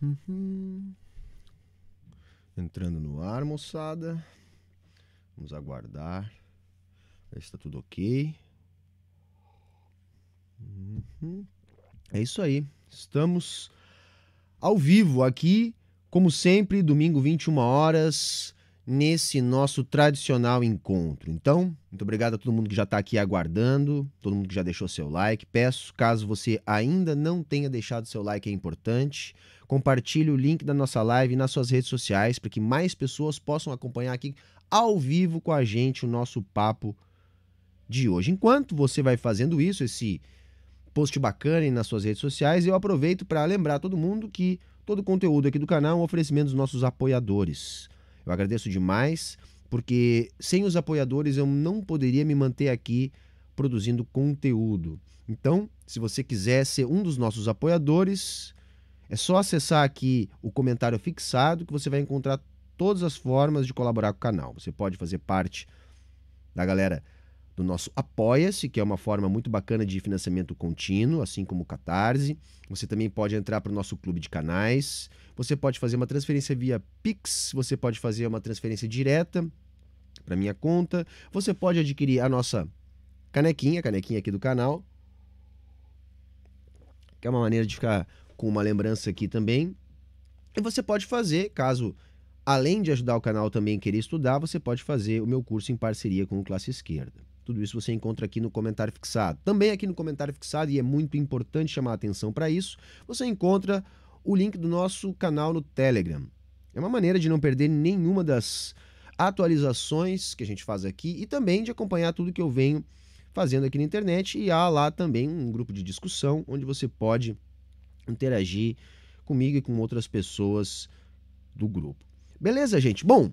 Uhum. Entrando no ar, moçada. Vamos aguardar. Ver se tá tudo ok. Uhum. É isso aí. Estamos ao vivo aqui, como sempre, domingo 21 horas nesse nosso tradicional encontro. Então, muito obrigado a todo mundo que já está aqui aguardando, todo mundo que já deixou seu like. Peço, caso você ainda não tenha deixado seu like, é importante. Compartilhe o link da nossa live nas suas redes sociais para que mais pessoas possam acompanhar aqui ao vivo com a gente o nosso papo de hoje. Enquanto você vai fazendo isso, esse post bacana nas suas redes sociais, eu aproveito para lembrar todo mundo que todo o conteúdo aqui do canal é um oferecimento dos nossos apoiadores. Eu agradeço demais, porque sem os apoiadores eu não poderia me manter aqui produzindo conteúdo. Então, se você quiser ser um dos nossos apoiadores, é só acessar aqui o comentário fixado que você vai encontrar todas as formas de colaborar com o canal. Você pode fazer parte da galera do nosso Apoia-se, que é uma forma muito bacana de financiamento contínuo, assim como o Catarse. Você também pode entrar para o nosso clube de canais. Você pode fazer uma transferência via Pix, você pode fazer uma transferência direta para minha conta. Você pode adquirir a nossa canequinha, canequinha aqui do canal, que é uma maneira de ficar com uma lembrança aqui também. E você pode fazer, caso além de ajudar o canal também querer estudar, você pode fazer o meu curso em parceria com o Classe Esquerda. Tudo isso você encontra aqui no comentário fixado. Também aqui no comentário fixado, e é muito importante chamar a atenção para isso, você encontra o link do nosso canal no Telegram. É uma maneira de não perder nenhuma das atualizações que a gente faz aqui e também de acompanhar tudo que eu venho fazendo aqui na internet. E há lá também um grupo de discussão onde você pode interagir comigo e com outras pessoas do grupo. Beleza, gente? Bom,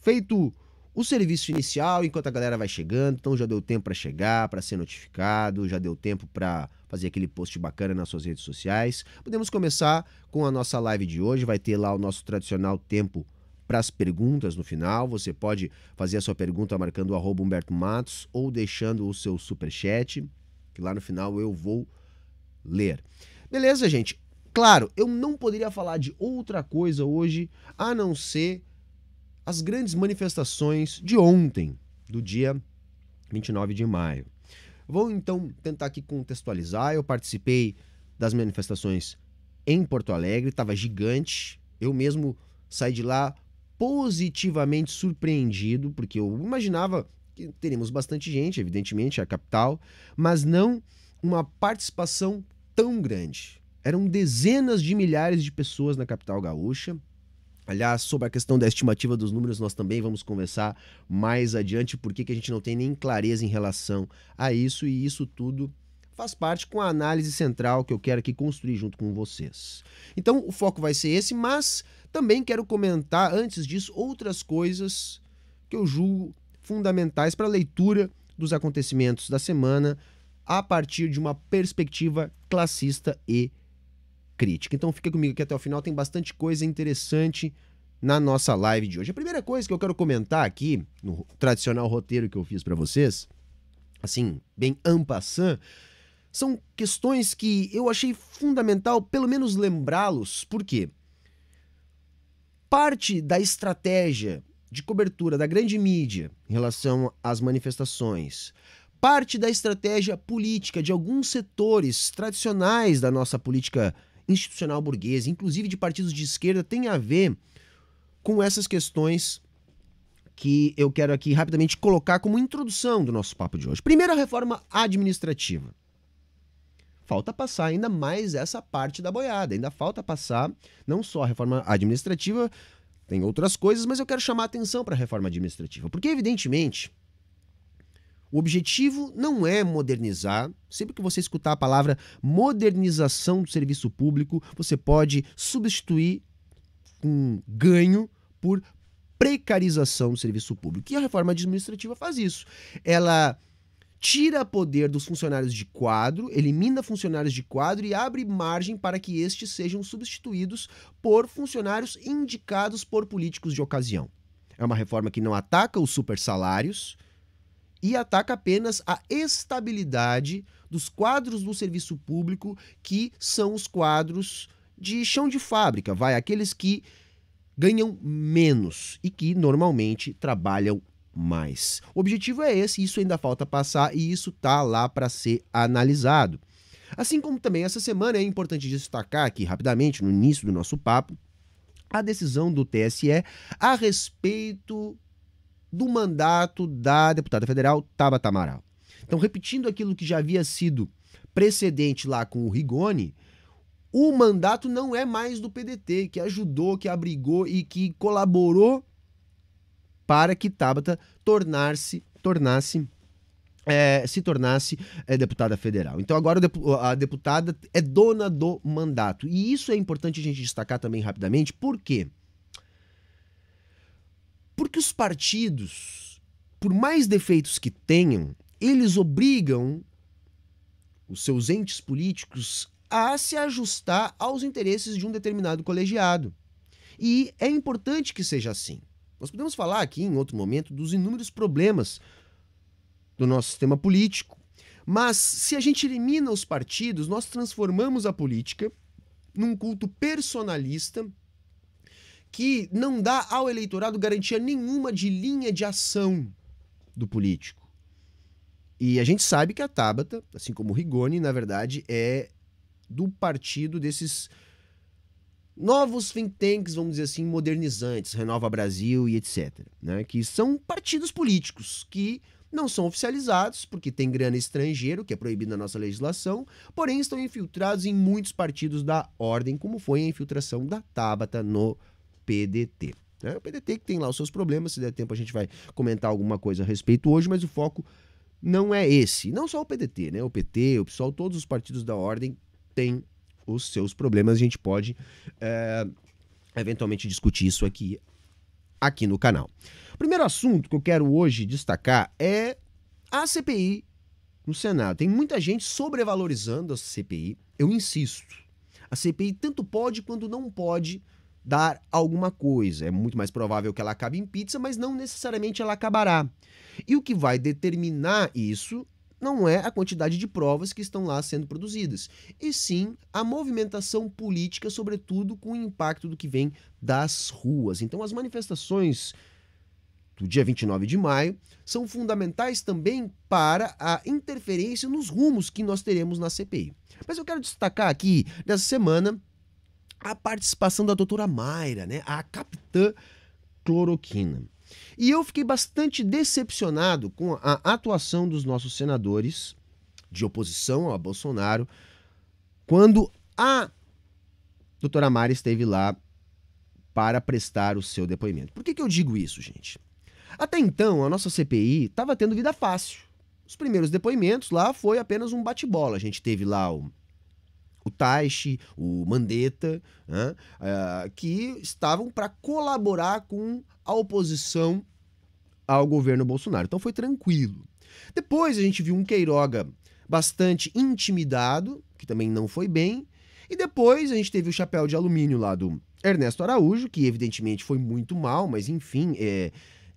feito o serviço inicial enquanto a galera vai chegando, então já deu tempo para chegar, para ser notificado, já deu tempo para fazer aquele post bacana nas suas redes sociais. Podemos começar com a nossa live de hoje, vai ter lá o nosso tradicional tempo para as perguntas no final. Você pode fazer a sua pergunta marcando o arroba Humberto Matos ou deixando o seu super chat, que lá no final eu vou ler. Beleza, gente? Claro, eu não poderia falar de outra coisa hoje a não ser as grandes manifestações de ontem, do dia 29 de maio. Vou então tentar aqui contextualizar. Eu participei das manifestações em Porto Alegre, estava gigante. Eu mesmo saí de lá positivamente surpreendido, porque eu imaginava que teríamos bastante gente, evidentemente, a capital, mas não uma participação tão grande. Eram dezenas de milhares de pessoas na capital gaúcha, Aliás, sobre a questão da estimativa dos números, nós também vamos conversar mais adiante, porque que a gente não tem nem clareza em relação a isso, e isso tudo faz parte com a análise central que eu quero aqui construir junto com vocês. Então, o foco vai ser esse, mas também quero comentar, antes disso, outras coisas que eu julgo fundamentais para a leitura dos acontecimentos da semana a partir de uma perspectiva classista e crítica. Então fica comigo que até o final tem bastante coisa interessante na nossa live de hoje. A primeira coisa que eu quero comentar aqui, no tradicional roteiro que eu fiz para vocês, assim, bem ampassant, são questões que eu achei fundamental, pelo menos lembrá-los, porque parte da estratégia de cobertura da grande mídia em relação às manifestações, parte da estratégia política de alguns setores tradicionais da nossa política institucional burguesa, inclusive de partidos de esquerda, tem a ver com essas questões que eu quero aqui rapidamente colocar como introdução do nosso papo de hoje. Primeiro, a reforma administrativa. Falta passar ainda mais essa parte da boiada, ainda falta passar não só a reforma administrativa, tem outras coisas, mas eu quero chamar a atenção para a reforma administrativa, porque evidentemente o objetivo não é modernizar. Sempre que você escutar a palavra modernização do serviço público, você pode substituir um ganho por precarização do serviço público. E a reforma administrativa faz isso. Ela tira poder dos funcionários de quadro, elimina funcionários de quadro e abre margem para que estes sejam substituídos por funcionários indicados por políticos de ocasião. É uma reforma que não ataca os supersalários, e ataca apenas a estabilidade dos quadros do serviço público, que são os quadros de chão de fábrica, vai, aqueles que ganham menos e que normalmente trabalham mais. O objetivo é esse, isso ainda falta passar e isso tá lá para ser analisado. Assim como também essa semana é importante destacar aqui rapidamente no início do nosso papo a decisão do TSE a respeito do mandato da deputada federal Tabata Amaral. Então, repetindo aquilo que já havia sido precedente lá com o Rigoni, o mandato não é mais do PDT, que ajudou, que abrigou e que colaborou para que Tabata tornar-se, tornasse, é, se tornasse é, deputada federal. Então agora a deputada é dona do mandato. E isso é importante a gente destacar também rapidamente, por quê? Porque porque os partidos, por mais defeitos que tenham, eles obrigam os seus entes políticos a se ajustar aos interesses de um determinado colegiado. E é importante que seja assim. Nós podemos falar aqui em outro momento dos inúmeros problemas do nosso sistema político. Mas se a gente elimina os partidos, nós transformamos a política num culto personalista que não dá ao eleitorado garantia nenhuma de linha de ação do político. E a gente sabe que a Tabata, assim como o Rigoni, na verdade, é do partido desses novos think tanks, vamos dizer assim, modernizantes, Renova Brasil e etc. Né? Que são partidos políticos que não são oficializados, porque tem grana estrangeiro, que é proibido na nossa legislação, porém estão infiltrados em muitos partidos da ordem, como foi a infiltração da Tabata no PDT. Né? O PDT que tem lá os seus problemas, se der tempo a gente vai comentar alguma coisa a respeito hoje, mas o foco não é esse. Não só o PDT, né? O PT, o PSOL, todos os partidos da ordem têm os seus problemas. A gente pode é, eventualmente discutir isso aqui, aqui no canal. O primeiro assunto que eu quero hoje destacar é a CPI no Senado. Tem muita gente sobrevalorizando a CPI. Eu insisto. A CPI tanto pode quanto não pode dar alguma coisa. É muito mais provável que ela acabe em pizza, mas não necessariamente ela acabará. E o que vai determinar isso não é a quantidade de provas que estão lá sendo produzidas, e sim a movimentação política, sobretudo com o impacto do que vem das ruas. Então, as manifestações do dia 29 de maio são fundamentais também para a interferência nos rumos que nós teremos na CPI. Mas eu quero destacar aqui, nessa semana, a participação da doutora Mayra, né, a capitã cloroquina. E eu fiquei bastante decepcionado com a atuação dos nossos senadores de oposição a Bolsonaro quando a doutora Mayra esteve lá para prestar o seu depoimento. Por que, que eu digo isso, gente? Até então, a nossa CPI estava tendo vida fácil. Os primeiros depoimentos lá foi apenas um bate-bola. A gente teve lá o o Taishi, o Mandetta, né, uh, que estavam para colaborar com a oposição ao governo Bolsonaro. Então foi tranquilo. Depois a gente viu um Queiroga bastante intimidado, que também não foi bem. E depois a gente teve o chapéu de alumínio lá do Ernesto Araújo, que evidentemente foi muito mal, mas enfim, é,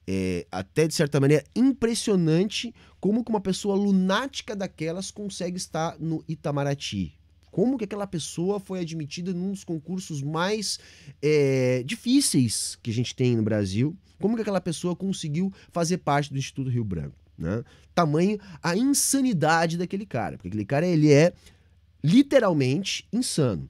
é até de certa maneira impressionante como que uma pessoa lunática daquelas consegue estar no Itamaraty. Como que aquela pessoa foi admitida num dos concursos mais é, difíceis que a gente tem no Brasil? Como que aquela pessoa conseguiu fazer parte do Instituto Rio Branco? Né? Tamanho a insanidade daquele cara, porque aquele cara ele é literalmente insano.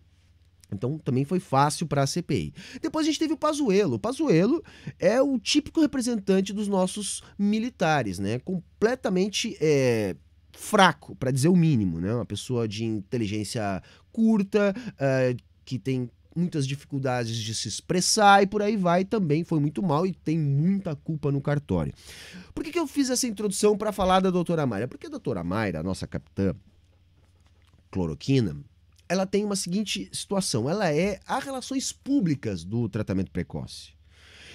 Então também foi fácil para a CPI. Depois a gente teve o Pazuello. O Pazuello é o típico representante dos nossos militares, né? Completamente é, fraco, para dizer o mínimo, né? Uma pessoa de inteligência curta, uh, que tem muitas dificuldades de se expressar e por aí vai, também foi muito mal e tem muita culpa no cartório. Por que, que eu fiz essa introdução para falar da doutora Mayra? Porque a doutora Mayra, a nossa capitã cloroquina, ela tem uma seguinte situação, ela é a relações públicas do tratamento precoce.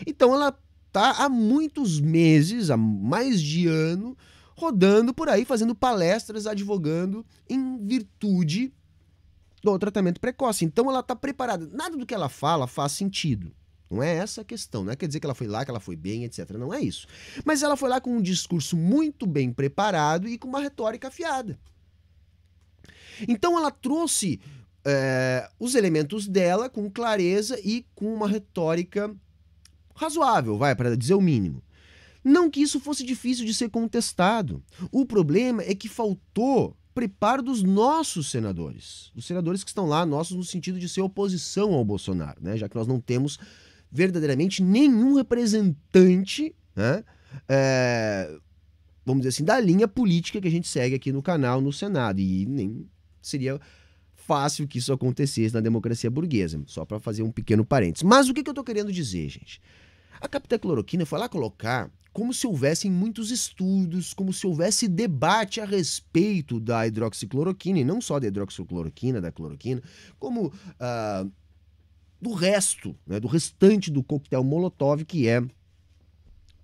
Então ela tá há muitos meses, há mais de ano, rodando por aí, fazendo palestras, advogando em virtude do tratamento precoce. Então ela está preparada. Nada do que ela fala faz sentido. Não é essa a questão. Não é quer dizer que ela foi lá, que ela foi bem, etc. Não é isso. Mas ela foi lá com um discurso muito bem preparado e com uma retórica afiada. Então ela trouxe é, os elementos dela com clareza e com uma retórica razoável, vai, para dizer o mínimo. Não que isso fosse difícil de ser contestado. O problema é que faltou preparo dos nossos senadores. Os senadores que estão lá, nossos no sentido de ser oposição ao Bolsonaro, né? já que nós não temos verdadeiramente nenhum representante, né? é, vamos dizer assim, da linha política que a gente segue aqui no canal, no Senado. E nem seria fácil que isso acontecesse na democracia burguesa, só para fazer um pequeno parênteses. Mas o que, que eu estou querendo dizer, gente? A capitã cloroquina foi lá colocar como se houvessem muitos estudos, como se houvesse debate a respeito da hidroxicloroquina, e não só da hidroxicloroquina, da cloroquina, como uh, do resto, né, do restante do coquetel Molotov, que é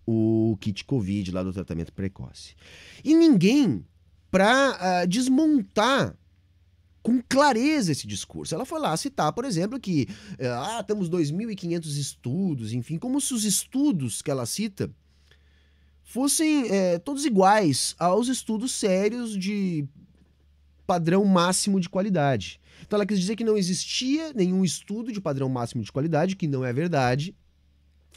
o kit Covid lá do tratamento precoce. E ninguém para uh, ah, desmontar com clareza esse discurso. Ela foi lá citar, por exemplo, que uh, ah, temos 2.500 estudos, enfim, como se os estudos que ela cita fossem é, todos iguais aos estudos sérios de padrão máximo de qualidade. Então ela quis dizer que não existia nenhum estudo de padrão máximo de qualidade, que não é verdade.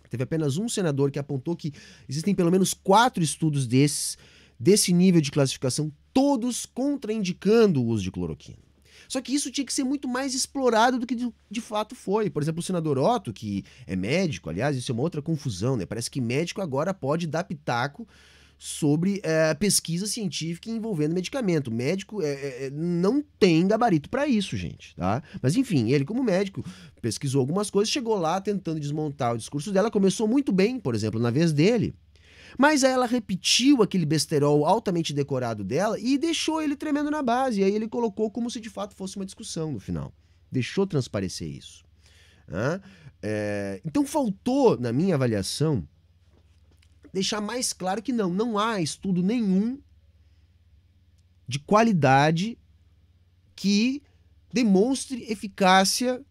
Teve apenas um senador que apontou que existem pelo menos quatro estudos desses, desse nível de classificação, todos contraindicando o uso de cloroquina. Só que isso tinha que ser muito mais explorado do que de, de fato foi. Por exemplo, o senador Otto, que é médico, aliás, isso é uma outra confusão, né? Parece que médico agora pode dar pitaco sobre é, pesquisa científica envolvendo medicamento. O médico é, é, é, não tem gabarito para isso, gente, tá? Mas enfim, ele como médico pesquisou algumas coisas, chegou lá tentando desmontar o discurso dela, começou muito bem, por exemplo, na vez dele, mas aí ela repetiu aquele besterol altamente decorado dela e deixou ele tremendo na base. E aí ele colocou como se de fato fosse uma discussão no final. Deixou transparecer isso. é, então faltou, na minha avaliação, deixar mais claro que não, não há estudo nenhum de qualidade que demonstre eficácia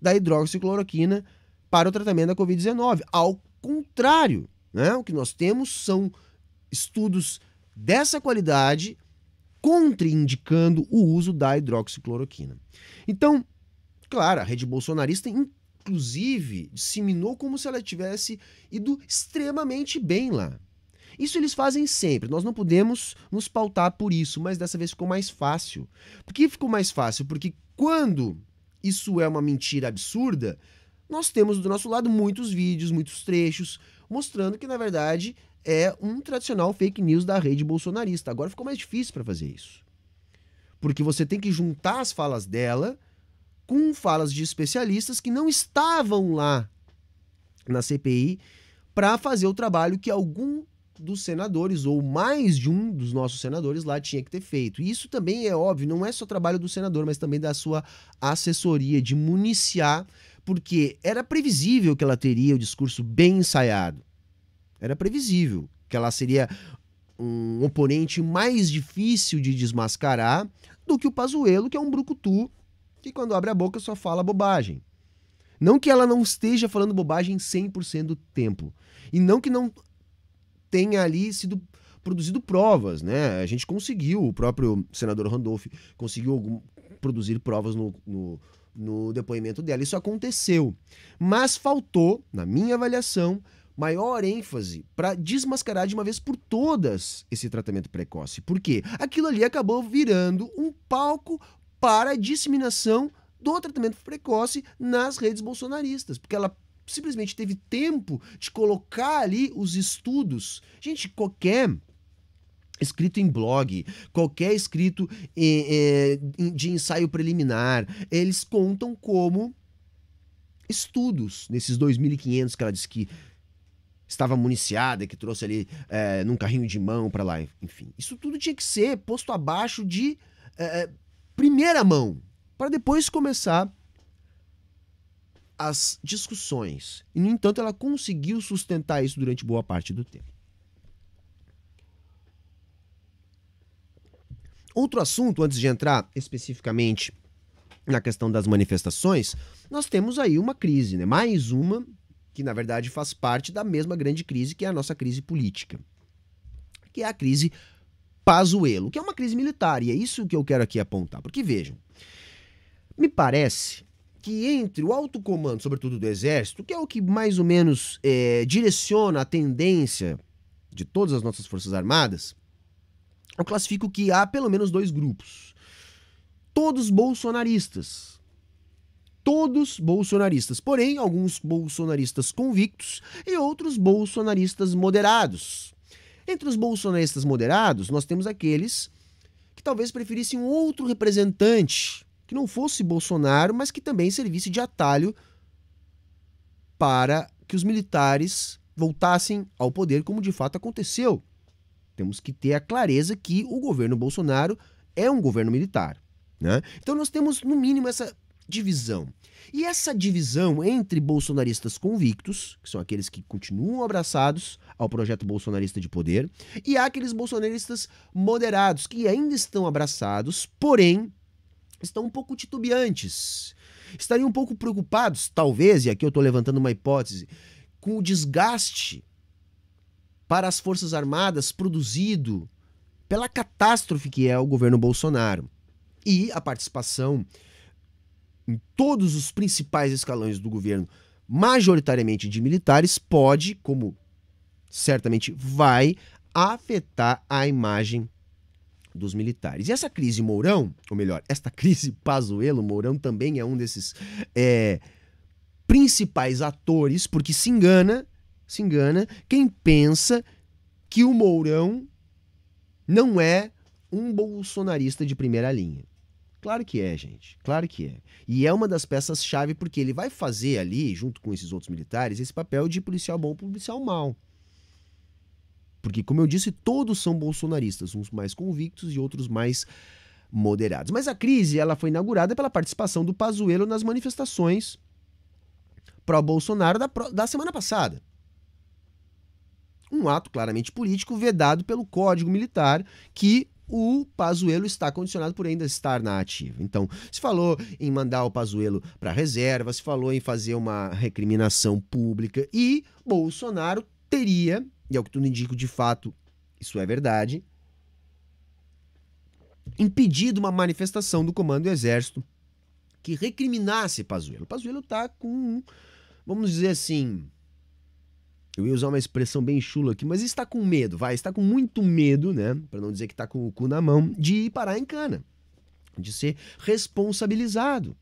da hidroxicloroquina para o tratamento da Covid-19. Ao contrário, né? O que nós temos são estudos dessa qualidade contraindicando o uso da hidroxicloroquina. Então, claro, a rede bolsonarista, inclusive, disseminou como se ela tivesse ido extremamente bem lá. Isso eles fazem sempre. Nós não podemos nos pautar por isso, mas dessa vez ficou mais fácil. Por que ficou mais fácil? Porque quando isso é uma mentira absurda, nós temos do nosso lado muitos vídeos, muitos trechos, mostrando que, na verdade, é um tradicional fake news da rede bolsonarista. Agora ficou mais difícil para fazer isso. Porque você tem que juntar as falas dela com falas de especialistas que não estavam lá na CPI para fazer o trabalho que algum dos senadores, ou mais de um dos nossos senadores lá tinha que ter feito. E isso também é óbvio, não é só trabalho do senador, mas também da sua assessoria de municiar porque era previsível que ela teria o discurso bem ensaiado. Era previsível que ela seria um oponente mais difícil de desmascarar do que o Pazuello, que é um brucutu que quando abre a boca só fala bobagem. Não que ela não esteja falando bobagem 100% do tempo. E não que não tenha ali sido produzido provas, né? A gente conseguiu, o próprio senador Randolph conseguiu algum, produzir provas no, no no depoimento dela. Isso aconteceu, mas faltou, na minha avaliação, maior ênfase para desmascarar de uma vez por todas esse tratamento precoce. Porque aquilo ali acabou virando um palco para a disseminação do tratamento precoce nas redes bolsonaristas, porque ela simplesmente teve tempo de colocar ali os estudos. Gente, qualquer escrito em blog, qualquer escrito eh, eh, de ensaio preliminar, eles contam como estudos nesses 2.500 que ela disse que estava municiada, que trouxe ali eh, num carrinho de mão para lá, enfim. Isso tudo tinha que ser posto abaixo de primeira mão, para depois começar as discussões. E, no entanto, ela conseguiu sustentar isso durante boa parte do tempo. Outro assunto, antes de entrar especificamente na questão das manifestações, nós temos aí uma crise, né? Mais uma que na verdade faz parte da mesma grande crise que é a nossa crise política, que é a crise Pazuello, que é uma crise militar, e é isso que eu quero aqui apontar. Porque vejam, me parece que entre o alto comando, sobretudo do Exército, que é o que mais ou menos é, direciona a tendência de todas as nossas Forças Armadas, eu classifico que há pelo menos dois grupos. Todos bolsonaristas. Todos bolsonaristas, porém, alguns bolsonaristas convictos e outros bolsonaristas moderados. Entre os bolsonaristas moderados, nós temos aqueles que talvez preferissem um outro representante que não fosse Bolsonaro, mas que também servisse de atalho para que os militares voltassem ao poder, como de fato aconteceu temos que ter a clareza que o governo Bolsonaro é um governo militar. Né? Então nós temos, no mínimo, essa divisão. E essa divisão entre bolsonaristas convictos, que são aqueles que continuam abraçados ao projeto bolsonarista de poder, e aqueles bolsonaristas moderados, que ainda estão abraçados, porém estão um pouco titubeantes. Estariam um pouco preocupados, talvez, e aqui eu estou levantando uma hipótese, com o desgaste para as Forças Armadas produzido pela catástrofe que é o governo Bolsonaro e a participação em todos os principais escalões do governo, majoritariamente de militares, pode, como certamente vai, afetar a imagem dos militares. E essa crise Mourão, ou melhor, esta crise Pazuello Mourão também é um desses é, principais atores, porque se engana se engana quem pensa que o Mourão não é um bolsonarista de primeira linha. Claro que é, gente. Claro que é. E é uma das peças-chave porque ele vai fazer ali, junto com esses outros militares, esse papel de policial bom policial mal. Porque, como eu disse, todos são bolsonaristas, uns mais convictos e outros mais moderados. Mas a crise ela foi inaugurada pela participação do Pazuello nas manifestações pró-Bolsonaro da, da semana passada. Um ato claramente político vedado pelo Código Militar que o Pazuello está condicionado por ainda estar na ativa. Então, se falou em mandar o Pazuello para reserva, se falou em fazer uma recriminação pública e Bolsonaro teria, e é o que tudo indica de fato, isso é verdade, impedido uma manifestação do Comando do Exército que recriminasse Pazuello. Pazuello está com, vamos dizer assim, eu ia usar uma expressão bem chula aqui, mas está com medo, vai, está com muito medo, né? Para não dizer que está com o cu na mão, de ir parar em cana, de ser responsabilizado.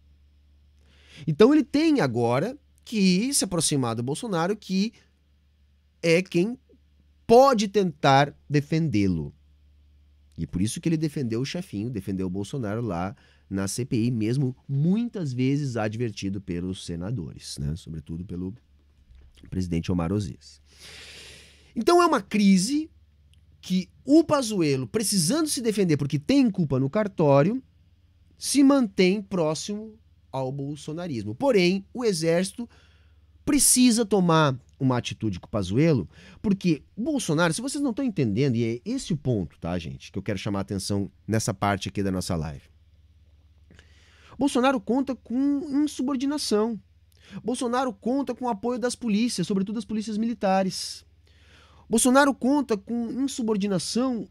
Então ele tem agora que se aproximar do Bolsonaro, que é quem pode tentar defendê-lo. E é por isso que ele defendeu o chefinho, defendeu o Bolsonaro lá na CPI, mesmo muitas vezes advertido pelos senadores, né? sobretudo pelo presidente Omar Ozias. Então é uma crise que o Pazuello, precisando se defender porque tem culpa no cartório, se mantém próximo ao bolsonarismo. Porém, o exército precisa tomar uma atitude com o Pazuello, porque o Bolsonaro, se vocês não estão entendendo, e é esse o ponto, tá, gente, que eu quero chamar a atenção nessa parte aqui da nossa live. Bolsonaro conta com insubordinação. Bolsonaro conta com o apoio das polícias, sobretudo das polícias militares. Bolsonaro conta com insubordinação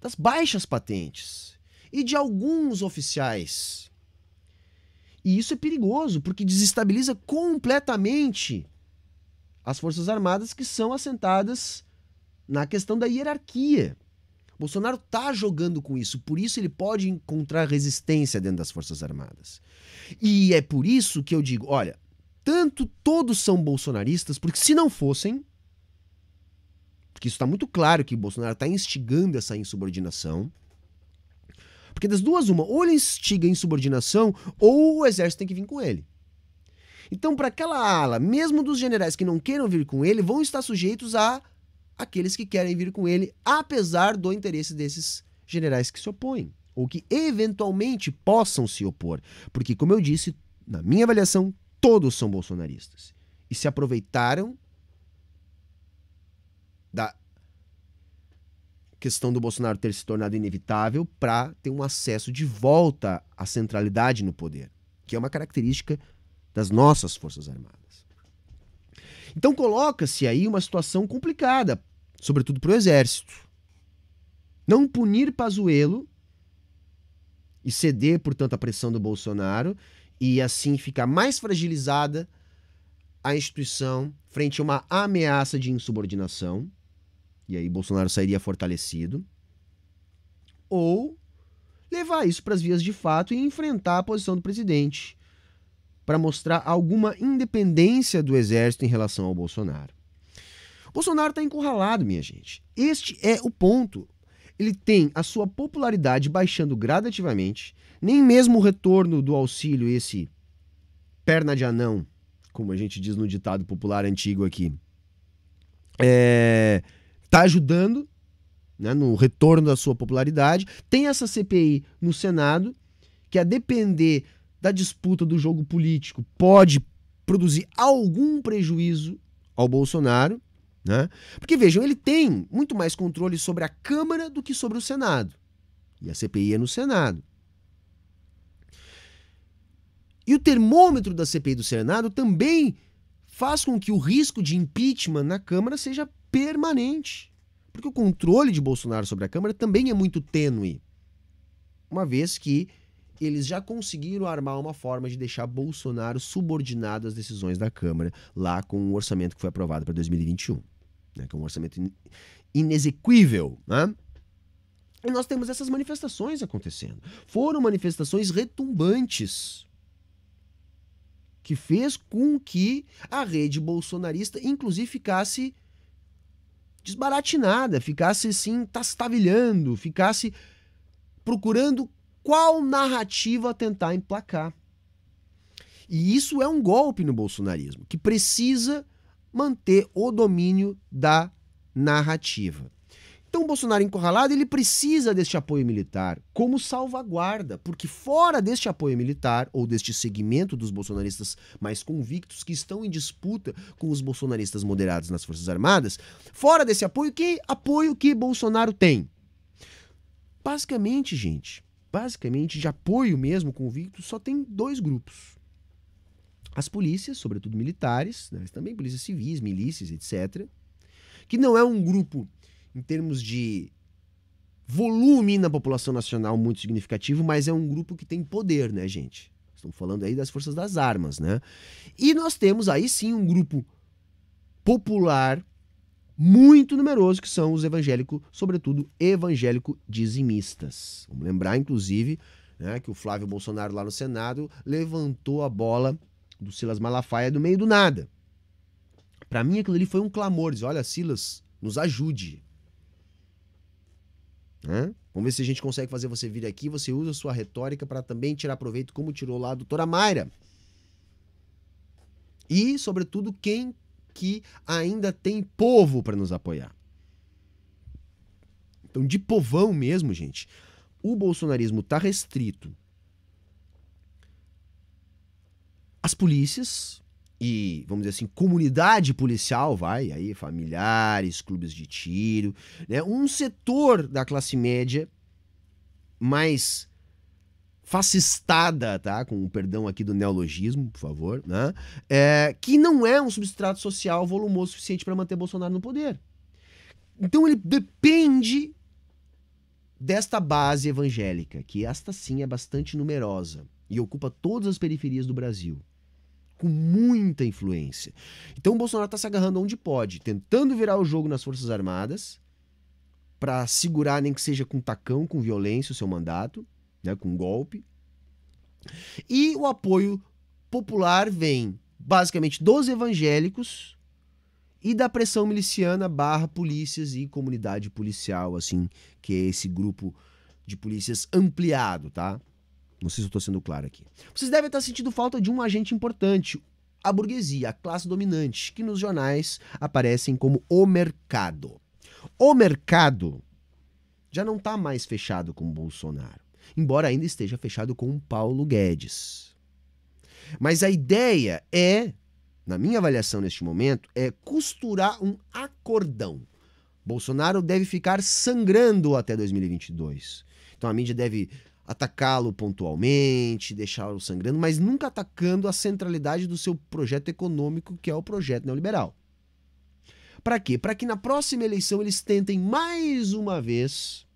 das baixas patentes e de alguns oficiais. E isso é perigoso, porque desestabiliza completamente as Forças Armadas que são assentadas na questão da hierarquia. Bolsonaro está jogando com isso, por isso ele pode encontrar resistência dentro das Forças Armadas. E é por isso que eu digo: olha, Portanto, todos são bolsonaristas, porque se não fossem, porque isso está muito claro que Bolsonaro está instigando essa insubordinação. Porque das duas, uma, ou ele instiga a insubordinação, ou o exército tem que vir com ele. Então, para aquela ala, mesmo dos generais que não queiram vir com ele, vão estar sujeitos a aqueles que querem vir com ele, apesar do interesse desses generais que se opõem, ou que eventualmente possam se opor. Porque, como eu disse, na minha avaliação, todos são bolsonaristas. E se aproveitaram da questão do Bolsonaro ter se tornado inevitável para ter um acesso de volta à centralidade no poder, que é uma característica das nossas Forças Armadas. Então coloca-se aí uma situação complicada, sobretudo para o Exército. Não punir Pazuello e ceder, portanto, à pressão do Bolsonaro e assim ficar mais fragilizada a instituição frente a uma ameaça de insubordinação, e aí Bolsonaro sairia fortalecido, ou levar isso para as vias de fato e enfrentar a posição do presidente para mostrar alguma independência do exército em relação ao Bolsonaro. Bolsonaro está encurralado, minha gente. Este é o ponto ele tem a sua popularidade baixando gradativamente, nem mesmo o retorno do auxílio, esse perna de anão, como a gente diz no ditado popular antigo aqui, é, tá ajudando né, no retorno da sua popularidade. Tem essa CPI no Senado, que a depender da disputa do jogo político pode produzir algum prejuízo ao Bolsonaro. Né? Porque vejam, ele tem muito mais controle sobre a Câmara do que sobre o Senado. E a CPI é no Senado. E o termômetro da CPI do Senado também faz com que o risco de impeachment na Câmara seja permanente. Porque o controle de Bolsonaro sobre a Câmara também é muito tênue. Uma vez que eles já conseguiram armar uma forma de deixar Bolsonaro subordinado às decisões da Câmara, lá com o orçamento que foi aprovado para 2021 né, que é um orçamento inexequível, né? E nós temos essas manifestações acontecendo. Foram manifestações retumbantes que fez com que a rede bolsonarista, inclusive, ficasse desbaratinada, ficasse assim, tastavilhando, ficasse procurando qual narrativa tentar emplacar. E isso é um golpe no bolsonarismo, que precisa manter o domínio da narrativa. Então, o Bolsonaro encurralado, ele precisa deste apoio militar como salvaguarda, porque fora deste apoio militar, ou deste segmento dos bolsonaristas mais convictos que estão em disputa com os bolsonaristas moderados nas Forças Armadas, fora desse apoio, que apoio que Bolsonaro tem? Basicamente, gente, basicamente de apoio mesmo convicto, só tem dois grupos as polícias, sobretudo militares, né, mas também polícias civis, milícias, etc., que não é um grupo, em termos de volume na população nacional, muito significativo, mas é um grupo que tem poder, né, gente? Estamos falando aí das forças das armas, né? E nós temos aí sim um grupo popular muito numeroso que são os evangélicos, sobretudo evangélico dizimistas. Vamos lembrar, inclusive, né, que o Flávio Bolsonaro lá no Senado levantou a bola do Silas Malafaia é do meio do nada. Para mim aquilo ali foi um clamor, diz, olha Silas, nos ajude. Hã? Vamos ver se a gente consegue fazer você vir aqui, você usa sua retórica para também tirar proveito como tirou lá a doutora Mayra. E, sobretudo, quem que ainda tem povo para nos apoiar. Então, de povão mesmo, gente. O bolsonarismo está restrito As polícias e, vamos dizer assim, comunidade policial, vai, aí familiares, clubes de tiro, né? Um setor da classe média mais fascistada, tá? Com o perdão aqui do neologismo, por favor, né? É, que não é um substrato social volumoso suficiente para manter Bolsonaro no poder. Então ele depende desta base evangélica, que esta sim é bastante numerosa e ocupa todas as periferias do Brasil com muita influência. Então o Bolsonaro está se agarrando onde pode, tentando virar o jogo nas Forças Armadas para segurar, nem que seja com tacão, com violência, o seu mandato, né, com golpe. E o apoio popular vem basicamente dos evangélicos e da pressão miliciana barra polícias e comunidade policial, assim, que é esse grupo de polícias ampliado, tá? Não sei se estou sendo claro aqui. Vocês devem estar sentindo falta de um agente importante, a burguesia, a classe dominante, que nos jornais aparecem como o mercado. O mercado já não está mais fechado com Bolsonaro, embora ainda esteja fechado com Paulo Guedes. Mas a ideia é, na minha avaliação neste momento, é costurar um acordão. Bolsonaro deve ficar sangrando até 2022. Então a mídia deve atacá-lo pontualmente, deixá-lo sangrando, mas nunca atacando a centralidade do seu projeto econômico, que é o projeto neoliberal. Para quê? Para que na próxima eleição eles tentem mais uma vez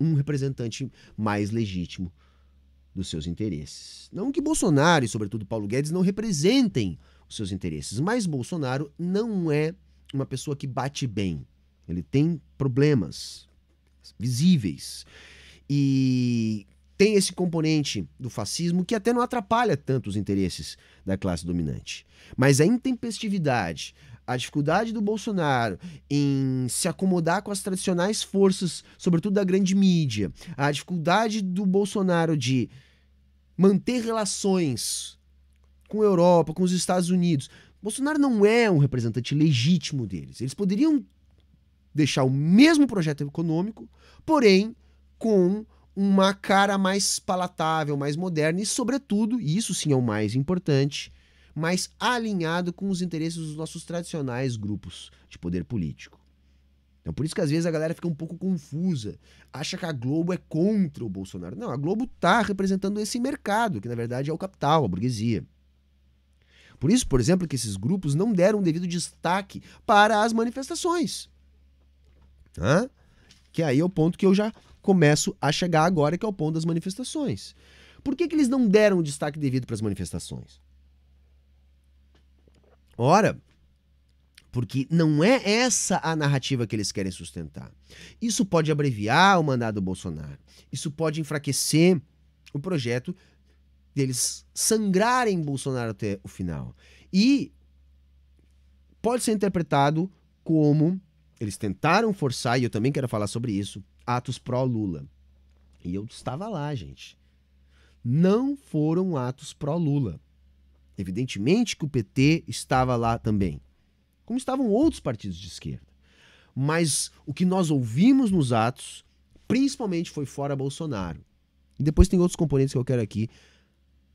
um representante mais legítimo dos seus interesses. Não que Bolsonaro e, sobretudo, Paulo Guedes não representem os seus interesses, mas Bolsonaro não é uma pessoa que bate bem. Ele tem problemas visíveis. E tem esse componente do fascismo que até não atrapalha tanto os interesses da classe dominante. Mas a intempestividade, a dificuldade do Bolsonaro em se acomodar com as tradicionais forças, sobretudo da grande mídia, a dificuldade do Bolsonaro de manter relações com a Europa, com os Estados Unidos. Bolsonaro não é um representante legítimo deles. Eles poderiam deixar o mesmo projeto econômico, porém com uma cara mais palatável, mais moderna e, sobretudo, e isso sim é o mais importante, mais alinhado com os interesses dos nossos tradicionais grupos de poder político. Então, por isso que às vezes a galera fica um pouco confusa, acha que a Globo é contra o Bolsonaro. Não, a Globo está representando esse mercado, que na verdade é o capital, a burguesia. Por isso, por exemplo, que esses grupos não deram o devido destaque para as manifestações. Hã? Que aí é o ponto que eu já começo a chegar agora, que é o ponto das manifestações. Por que, que eles não deram o destaque devido para as manifestações? Ora, porque não é essa a narrativa que eles querem sustentar. Isso pode abreviar o do Bolsonaro. Isso pode enfraquecer o projeto deles sangrarem Bolsonaro até o final. E pode ser interpretado como eles tentaram forçar, e eu também quero falar sobre isso, atos pró-Lula. E eu estava lá, gente. Não foram atos pró-Lula. Evidentemente que o PT estava lá também, como estavam outros partidos de esquerda. Mas o que nós ouvimos nos atos, principalmente foi fora Bolsonaro. E depois tem outros componentes que eu quero aqui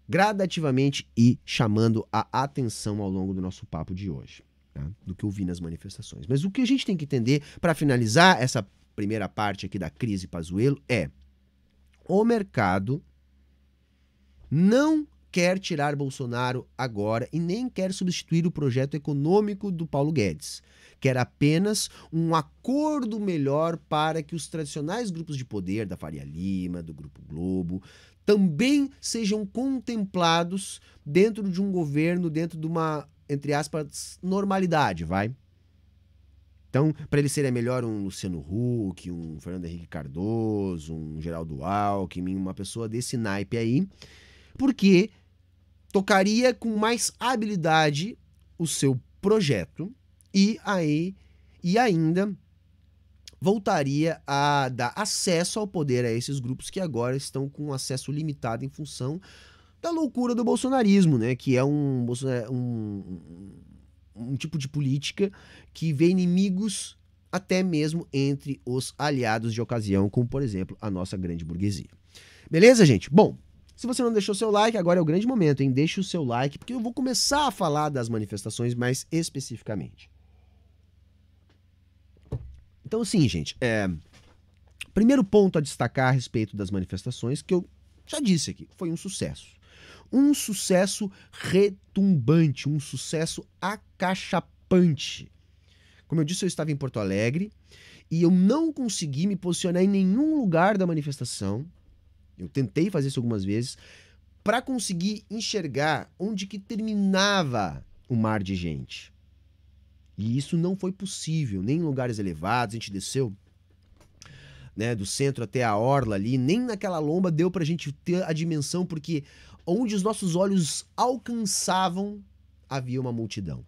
gradativamente e chamando a atenção ao longo do nosso papo de hoje. Tá? do que eu vi nas manifestações. Mas o que a gente tem que entender, para finalizar essa primeira parte aqui da crise Pazuello, é o mercado não quer tirar Bolsonaro agora e nem quer substituir o projeto econômico do Paulo Guedes. Quer apenas um acordo melhor para que os tradicionais grupos de poder da Faria Lima, do Grupo Globo, também sejam contemplados dentro de um governo, dentro de uma entre aspas, normalidade, vai? Então, para ele seria é melhor um Luciano Huck, um Fernando Henrique Cardoso, um Geraldo Alckmin, uma pessoa desse naipe aí, porque tocaria com mais habilidade o seu projeto e aí e ainda voltaria a dar acesso ao poder a esses grupos que agora estão com acesso limitado em função da loucura do bolsonarismo, né? Que é, é um, um, um tipo de política que vê inimigos até mesmo entre os aliados de ocasião, como por exemplo a nossa grande burguesia. Beleza, gente? Bom, se você não deixou seu like, agora é o grande momento, hein? Deixe o seu like, porque eu vou começar a falar das manifestações mais especificamente. Então, sim, gente, é... primeiro ponto a destacar a respeito das manifestações, que eu já disse aqui, foi um sucesso um sucesso retumbante, um sucesso acachapante. Como eu disse, eu estava em Porto Alegre e eu não consegui me posicionar em nenhum lugar da manifestação. Eu tentei fazer isso algumas vezes para conseguir enxergar onde que terminava o mar de gente. E isso não foi possível, nem em lugares elevados, a gente desceu né, do centro até a orla ali, nem naquela lomba deu para a gente ter a dimensão, porque Onde os nossos olhos alcançavam, havia uma multidão.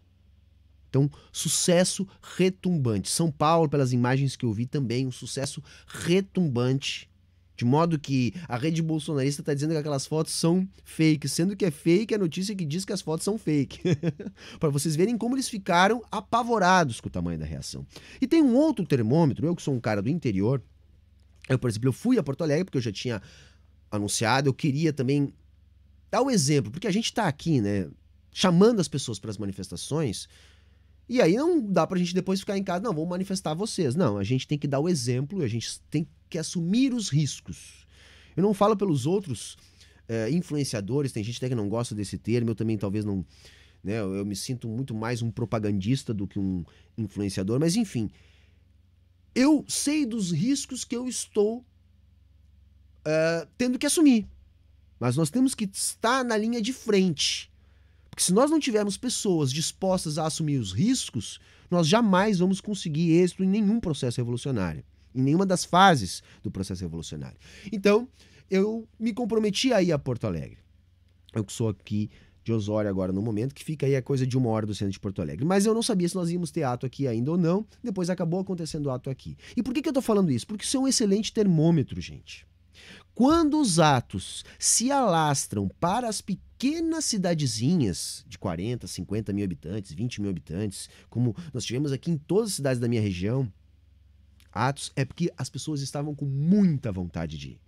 Então, sucesso retumbante. São Paulo, pelas imagens que eu vi também, um sucesso retumbante. De modo que a rede bolsonarista está dizendo que aquelas fotos são fake, sendo que é fake a notícia que diz que as fotos são fake. Para vocês verem como eles ficaram apavorados com o tamanho da reação. E tem um outro termômetro, eu que sou um cara do interior, eu, por exemplo, eu fui a Porto Alegre porque eu já tinha anunciado, eu queria também dá o exemplo, porque a gente está aqui, né, chamando as pessoas para as manifestações, e aí não dá para a gente depois ficar em casa, não, vou manifestar vocês. Não, a gente tem que dar o exemplo, a gente tem que assumir os riscos. Eu não falo pelos outros é, influenciadores, tem gente até que não gosta desse termo, eu também talvez não. Né, eu me sinto muito mais um propagandista do que um influenciador, mas enfim. Eu sei dos riscos que eu estou uh, tendo que assumir. Mas nós temos que estar na linha de frente. Porque se nós não tivermos pessoas dispostas a assumir os riscos, nós jamais vamos conseguir êxito em nenhum processo revolucionário, em nenhuma das fases do processo revolucionário. Então, eu me comprometi a ir a Porto Alegre. Eu que sou aqui de Osório agora no momento, que fica aí a coisa de uma hora do centro de Porto Alegre. Mas eu não sabia se nós íamos ter ato aqui ainda ou não. Depois acabou acontecendo o ato aqui. E por que, que eu estou falando isso? Porque isso é um excelente termômetro, gente. Quando os atos se alastram para as pequenas cidadezinhas de 40, 50 mil habitantes, 20 mil habitantes, como nós tivemos aqui em todas as cidades da minha região, atos é porque as pessoas estavam com muita vontade de ir.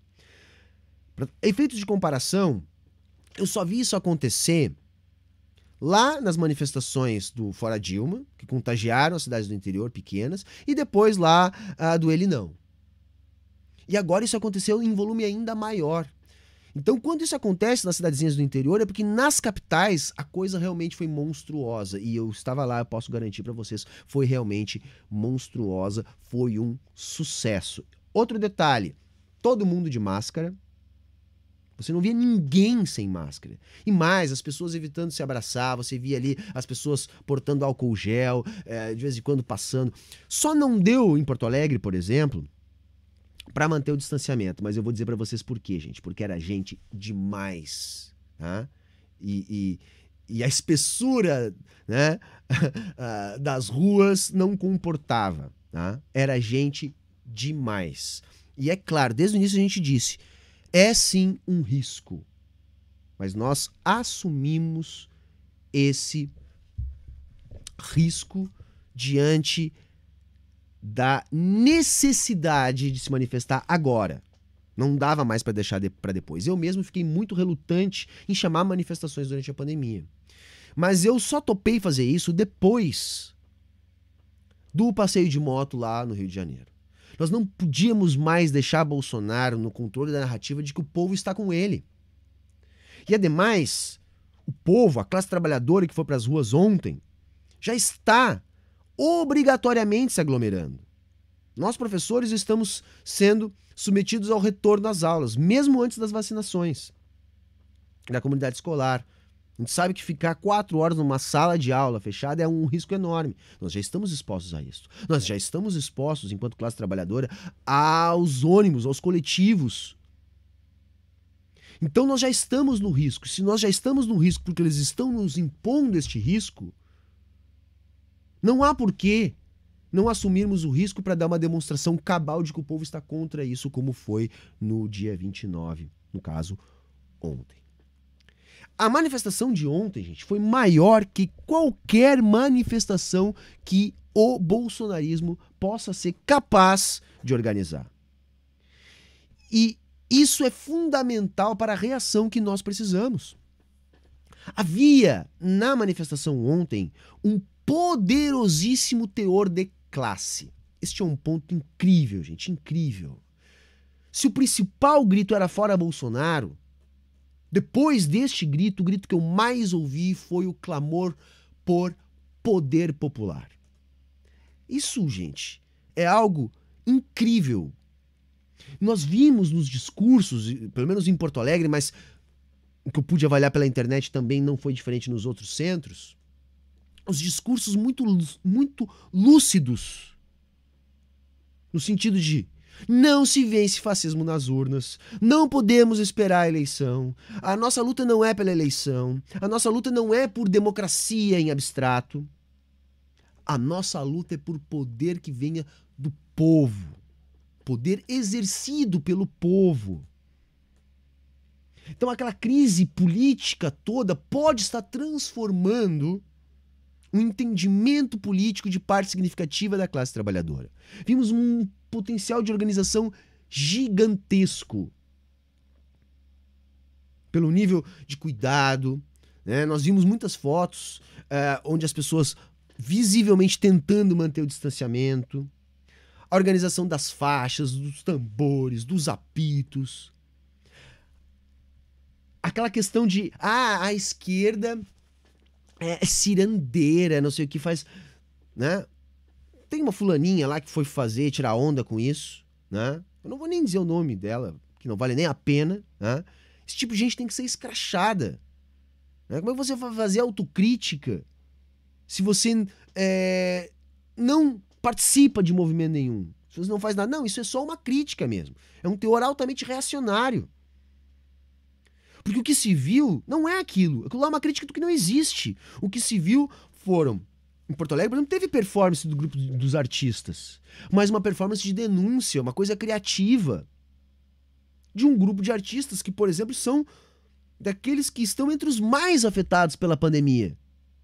Efeito efeitos de comparação, eu só vi isso acontecer lá nas manifestações do Fora Dilma, que contagiaram as cidades do interior pequenas, e depois lá ah, do Ele Não. E agora isso aconteceu em volume ainda maior. Então, quando isso acontece nas cidadezinhas do interior, é porque nas capitais a coisa realmente foi monstruosa. E eu estava lá, eu posso garantir para vocês, foi realmente monstruosa, foi um sucesso. Outro detalhe: todo mundo de máscara. Você não via ninguém sem máscara. E mais, as pessoas evitando se abraçar, você via ali as pessoas portando álcool gel, é, de vez em quando passando. Só não deu em Porto Alegre, por exemplo, para manter o distanciamento. Mas eu vou dizer para vocês por quê, gente. Porque era gente demais. Tá? E, e, e a espessura né, ah, das ruas não comportava. Tá? Era gente demais. E é claro, desde o início a gente disse: é sim um risco. Mas nós assumimos esse risco diante da necessidade de se manifestar agora. Não dava mais para deixar de, para depois. Eu mesmo fiquei muito relutante em chamar manifestações durante a pandemia. Mas eu só topei fazer isso depois do passeio de moto lá no Rio de Janeiro. Nós não podíamos mais deixar Bolsonaro no controle da narrativa de que o povo está com ele. E ademais, o povo, a classe trabalhadora que foi para as ruas ontem, já está obrigatoriamente se aglomerando. Nós, professores, estamos sendo submetidos ao retorno às aulas, mesmo antes das vacinações da comunidade escolar. A gente sabe que ficar quatro horas numa sala de aula fechada é um risco enorme. Nós já estamos expostos a isso. Nós já estamos expostos, enquanto classe trabalhadora, aos ônibus, aos coletivos. Então nós já estamos no risco. Se nós já estamos no risco porque eles estão nos impondo este risco, não há porquê não assumirmos o risco para dar uma demonstração cabal de que o povo está contra isso, como foi no dia 29, no caso, ontem. A manifestação de ontem, gente, foi maior que qualquer manifestação que o bolsonarismo possa ser capaz de organizar. E isso é fundamental para a reação que nós precisamos. Havia na manifestação ontem um poderosíssimo teor de classe. Este é um ponto incrível, gente, incrível. Se o principal grito era fora Bolsonaro, depois deste grito, o grito que eu mais ouvi foi o clamor por poder popular. Isso, gente, é algo incrível. Nós vimos nos discursos, pelo menos em Porto Alegre, mas o que eu pude avaliar pela internet também não foi diferente nos outros centros, os discursos muito, muito lúcidos. No sentido de não se vence fascismo nas urnas, não podemos esperar a eleição. A nossa luta não é pela eleição, a nossa luta não é por democracia em abstrato. A nossa luta é por poder que venha do povo, poder exercido pelo povo. Então, aquela crise política toda pode estar transformando um entendimento político de parte significativa da classe trabalhadora. Vimos um potencial de organização gigantesco pelo nível de cuidado. Né? Nós vimos muitas fotos eh, onde as pessoas visivelmente tentando manter o distanciamento, a organização das faixas, dos tambores, dos apitos. Aquela questão de ah, a esquerda é, é, cirandeira, não sei o que faz, né? Tem uma fulaninha lá que foi fazer, tirar onda com isso, né? Eu não vou nem dizer o nome dela, que não vale nem a pena, né? Esse tipo de gente tem que ser escrachada. Né? Como é que você vai fazer autocrítica se você é, não participa de movimento nenhum? Se você não faz nada. Não, isso é só uma crítica mesmo. É um teor altamente reacionário. Porque o que se viu não é aquilo. Aquilo lá é uma crítica do que não existe. O que se viu foram. Em Porto Alegre, por exemplo, teve performance do grupo dos artistas, mas uma performance de denúncia, uma coisa criativa. De um grupo de artistas que, por exemplo, são daqueles que estão entre os mais afetados pela pandemia,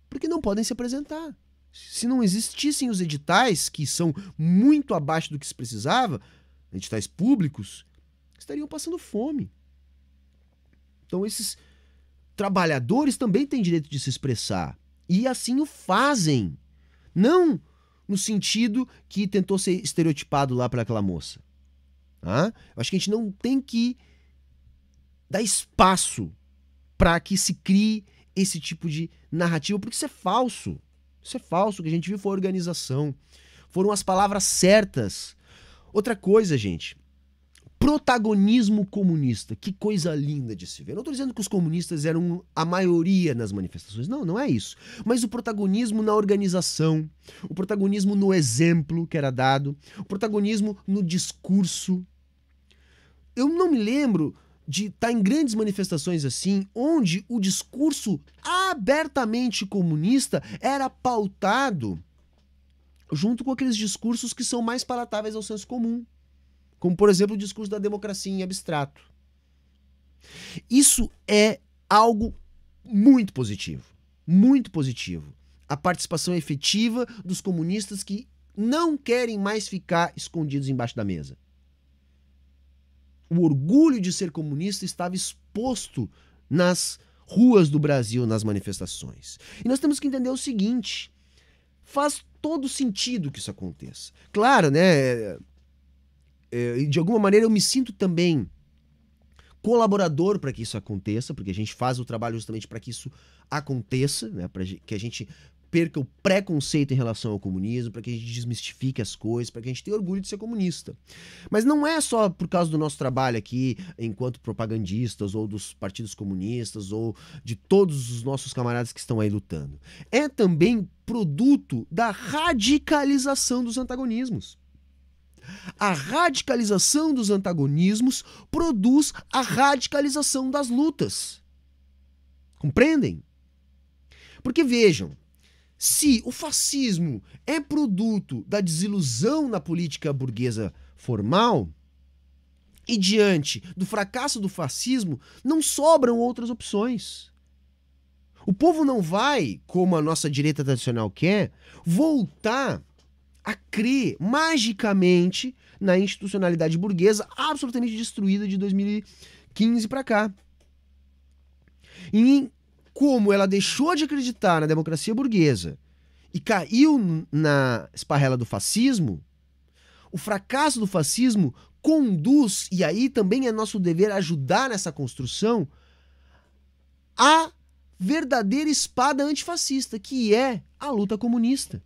porque não podem se apresentar. Se não existissem os editais, que são muito abaixo do que se precisava, editais públicos, estariam passando fome. Então, esses trabalhadores também têm direito de se expressar. E assim o fazem. Não no sentido que tentou ser estereotipado lá para aquela moça. Ah, eu acho que a gente não tem que dar espaço para que se crie esse tipo de narrativa, porque isso é falso. Isso é falso. O que a gente viu foi a organização. Foram as palavras certas. Outra coisa, gente protagonismo comunista. Que coisa linda de se ver. Não estou dizendo que os comunistas eram a maioria nas manifestações, não, não é isso. Mas o protagonismo na organização, o protagonismo no exemplo que era dado, o protagonismo no discurso. Eu não me lembro de estar tá em grandes manifestações assim, onde o discurso abertamente comunista era pautado junto com aqueles discursos que são mais palatáveis ao senso comum como por exemplo o discurso da democracia em abstrato. Isso é algo muito positivo, muito positivo. A participação efetiva dos comunistas que não querem mais ficar escondidos embaixo da mesa. O orgulho de ser comunista estava exposto nas ruas do Brasil, nas manifestações. E nós temos que entender o seguinte: faz todo sentido que isso aconteça. Claro, né? É, de alguma maneira eu me sinto também colaborador para que isso aconteça, porque a gente faz o trabalho justamente para que isso aconteça, né? Para que a gente perca o preconceito em relação ao comunismo, para que a gente desmistifique as coisas, para que a gente tenha orgulho de ser comunista. Mas não é só por causa do nosso trabalho aqui enquanto propagandistas ou dos partidos comunistas ou de todos os nossos camaradas que estão aí lutando. É também produto da radicalização dos antagonismos. A radicalização dos antagonismos produz a radicalização das lutas. Compreendem? Porque vejam, se o fascismo é produto da desilusão na política burguesa formal, e diante do fracasso do fascismo, não sobram outras opções. O povo não vai, como a nossa direita tradicional quer, voltar a crer magicamente na institucionalidade burguesa absolutamente destruída de 2015 para cá. E como ela deixou de acreditar na democracia burguesa e caiu na esparrela do fascismo, o fracasso do fascismo conduz, e aí também é nosso dever ajudar nessa construção, a verdadeira espada antifascista, que é a luta comunista.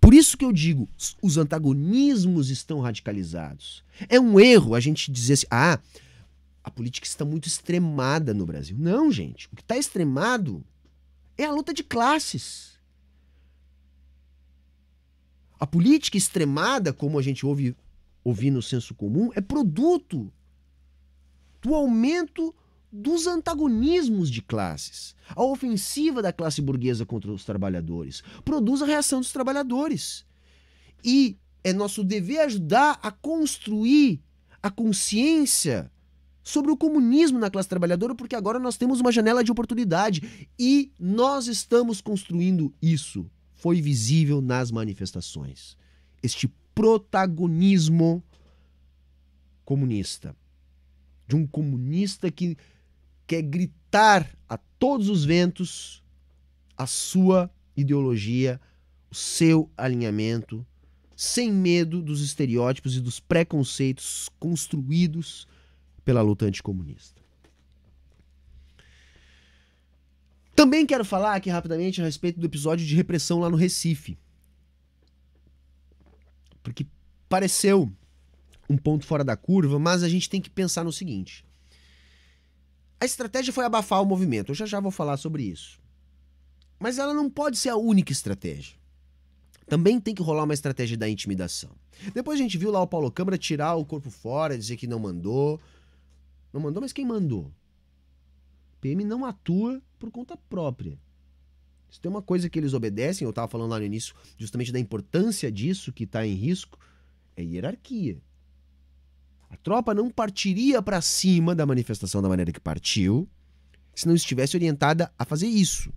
Por isso que eu digo, os antagonismos estão radicalizados. É um erro a gente dizer assim, ah, a política está muito extremada no Brasil. Não, gente. O que está extremado é a luta de classes. A política extremada, como a gente ouve ouvir no senso comum, é produto do aumento dos antagonismos de classes. A ofensiva da classe burguesa contra os trabalhadores produz a reação dos trabalhadores. E é nosso dever ajudar a construir a consciência sobre o comunismo na classe trabalhadora, porque agora nós temos uma janela de oportunidade e nós estamos construindo isso. Foi visível nas manifestações. Este protagonismo comunista. De um comunista que quer gritar a todos os ventos a sua ideologia, o seu alinhamento, sem medo dos estereótipos e dos preconceitos construídos pela luta anticomunista. Também quero falar aqui rapidamente a respeito do episódio de repressão lá no Recife. Porque pareceu um ponto fora da curva, mas a gente tem que pensar no seguinte. A estratégia foi abafar o movimento. Eu já já vou falar sobre isso. Mas ela não pode ser a única estratégia. Também tem que rolar uma estratégia da intimidação. Depois a gente viu lá o Paulo Câmara tirar o corpo fora, dizer que não mandou. Não mandou, mas quem mandou? PM não atua por conta própria. Se tem uma coisa que eles obedecem, eu estava falando lá no início justamente da importância disso que está em risco, é hierarquia. A tropa não partiria para cima da manifestação da maneira que partiu se não estivesse orientada a fazer isso.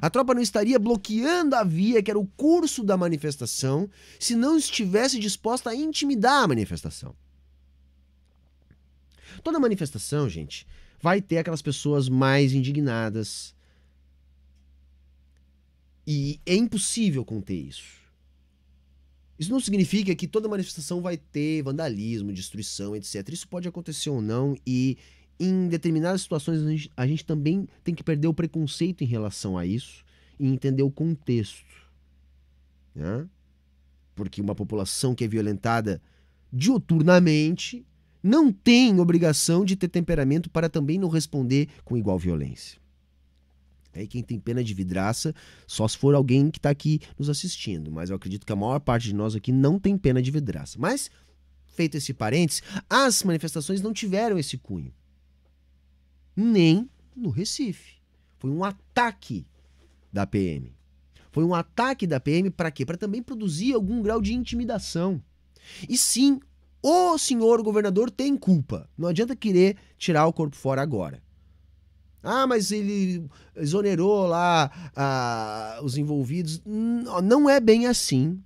A tropa não estaria bloqueando a via que era o curso da manifestação se não estivesse disposta a intimidar a manifestação. Toda manifestação, gente, vai ter aquelas pessoas mais indignadas. E é impossível conter isso. Isso não significa que toda manifestação vai ter vandalismo, destruição, etc. Isso pode acontecer ou não, e em determinadas situações a gente, a gente também tem que perder o preconceito em relação a isso e entender o contexto. Né? Porque uma população que é violentada dioturnamente não tem obrigação de ter temperamento para também não responder com igual violência. Aí quem tem pena de vidraça, só se for alguém que está aqui nos assistindo. Mas eu acredito que a maior parte de nós aqui não tem pena de vidraça. Mas, feito esse parênteses, as manifestações não tiveram esse cunho. Nem no Recife. Foi um ataque da PM. Foi um ataque da PM para quê? Para também produzir algum grau de intimidação. E sim, o senhor governador tem culpa. Não adianta querer tirar o corpo fora agora. Ah, mas ele exonerou lá ah, os envolvidos. Não é bem assim.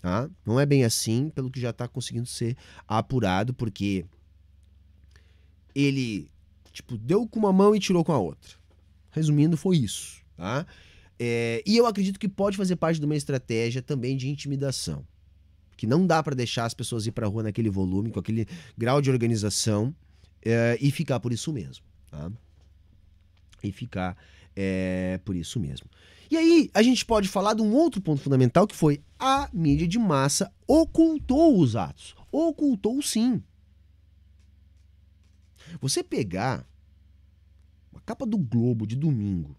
Tá? Não é bem assim, pelo que já está conseguindo ser apurado, porque ele, tipo, deu com uma mão e tirou com a outra. Resumindo, foi isso. Tá? É, e eu acredito que pode fazer parte de uma estratégia também de intimidação. Que não dá para deixar as pessoas ir para a rua naquele volume, com aquele grau de organização é, e ficar por isso mesmo. Tá? e ficar é, por isso mesmo. E aí, a gente pode falar de um outro ponto fundamental que foi a mídia de massa ocultou os atos. Ocultou sim. Você pegar uma capa do Globo de domingo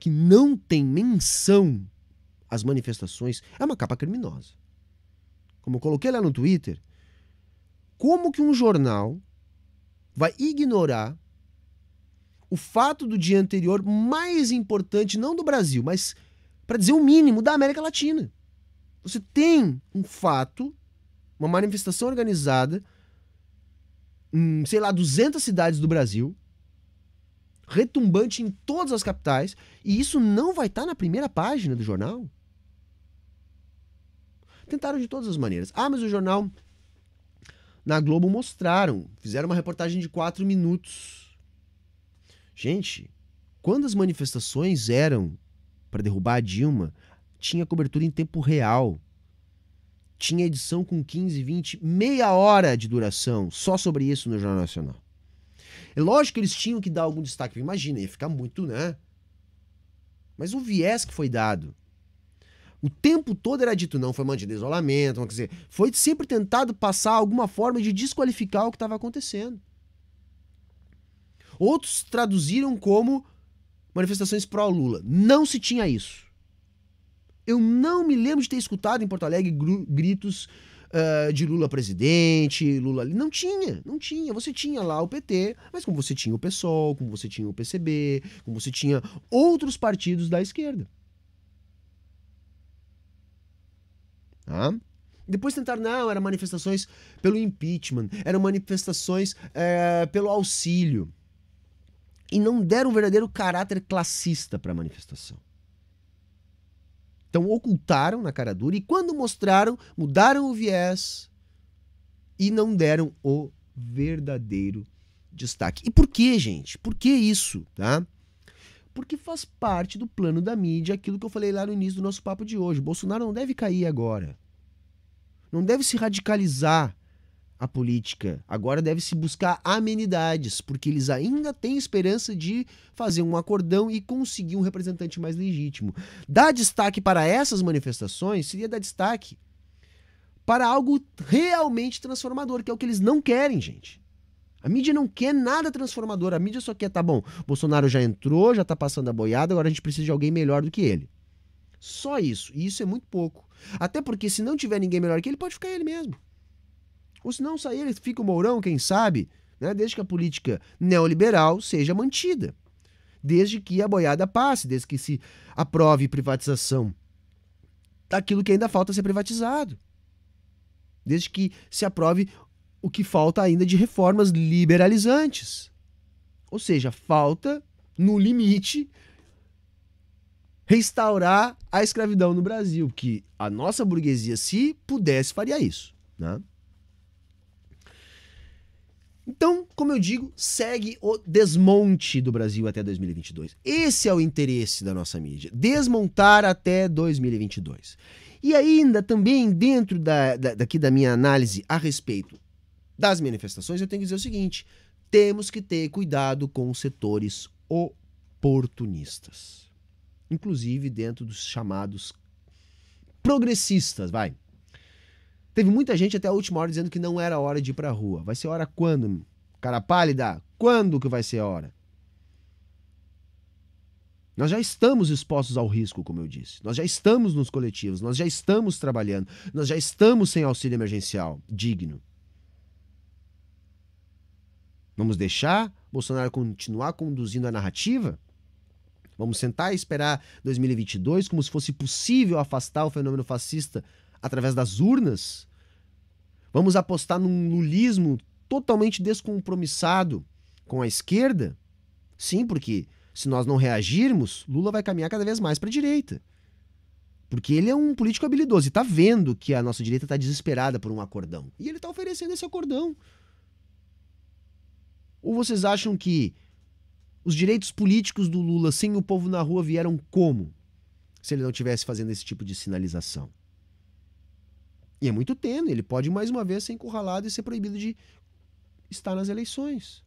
que não tem menção às manifestações é uma capa criminosa. Como eu coloquei lá no Twitter, como que um jornal vai ignorar o fato do dia anterior mais importante, não do Brasil, mas para dizer o mínimo, da América Latina. Você tem um fato, uma manifestação organizada em, sei lá, 200 cidades do Brasil, retumbante em todas as capitais, e isso não vai estar tá na primeira página do jornal? Tentaram de todas as maneiras. Ah, mas o jornal na Globo mostraram, fizeram uma reportagem de quatro minutos Gente, quando as manifestações eram para derrubar a Dilma, tinha cobertura em tempo real. Tinha edição com 15, 20, meia hora de duração só sobre isso no Jornal Nacional. É lógico que eles tinham que dar algum destaque, imagina, ia ficar muito, né? Mas o viés que foi dado. O tempo todo era dito, não, foi mantido isolamento, quer dizer, foi sempre tentado passar alguma forma de desqualificar o que estava acontecendo. Outros traduziram como manifestações pró-Lula. Não se tinha isso. Eu não me lembro de ter escutado em Porto Alegre gritos uh, de Lula presidente, Lula. Não tinha, não tinha. Você tinha lá o PT, mas como você tinha o PSOL, como você tinha o PCB, como você tinha outros partidos da esquerda. Tá? Depois tentaram, não, eram manifestações pelo impeachment, eram manifestações é, pelo auxílio e não deram um verdadeiro caráter classista para a manifestação. Então ocultaram na cara dura e quando mostraram, mudaram o viés e não deram o verdadeiro destaque. E por que, gente? Por que isso, tá? Porque faz parte do plano da mídia aquilo que eu falei lá no início do nosso papo de hoje. Bolsonaro não deve cair agora. Não deve se radicalizar a política. Agora deve-se buscar amenidades, porque eles ainda têm esperança de fazer um acordão e conseguir um representante mais legítimo. Dar destaque para essas manifestações seria dar destaque para algo realmente transformador, que é o que eles não querem, gente. A mídia não quer nada transformador, a mídia só quer, tá bom, Bolsonaro já entrou, já tá passando a boiada, agora a gente precisa de alguém melhor do que ele. Só isso, e isso é muito pouco. Até porque se não tiver ninguém melhor que ele, pode ficar ele mesmo. Ou se não sair, ele fica o Mourão, quem sabe, né? desde que a política neoliberal seja mantida. Desde que a boiada passe, desde que se aprove privatização daquilo que ainda falta ser privatizado. Desde que se aprove o que falta ainda de reformas liberalizantes. Ou seja, falta, no limite, restaurar a escravidão no Brasil, que a nossa burguesia, se pudesse, faria isso. Né? Então, como eu digo, segue o desmonte do Brasil até 2022. Esse é o interesse da nossa mídia, desmontar até 2022. E ainda também dentro da, da, daqui da minha análise a respeito das manifestações, eu tenho que dizer o seguinte: temos que ter cuidado com os setores oportunistas, inclusive dentro dos chamados progressistas, vai. Teve muita gente até a última hora dizendo que não era hora de ir pra rua. Vai ser hora quando? Cara pálida, quando que vai ser hora? Nós já estamos expostos ao risco, como eu disse. Nós já estamos nos coletivos, nós já estamos trabalhando, nós já estamos sem auxílio emergencial digno. Vamos deixar Bolsonaro continuar conduzindo a narrativa? Vamos sentar e esperar 2022 como se fosse possível afastar o fenômeno fascista através das urnas? Vamos apostar num lulismo totalmente descompromissado com a esquerda? Sim, porque se nós não reagirmos, Lula vai caminhar cada vez mais para a direita. Porque ele é um político habilidoso e está vendo que a nossa direita está desesperada por um acordão. E ele está oferecendo esse acordão. Ou vocês acham que os direitos políticos do Lula sem o povo na rua vieram como? Se ele não tivesse fazendo esse tipo de sinalização. E é muito tênue. Ele pode, mais uma vez, ser encurralado e ser proibido de estar nas eleições.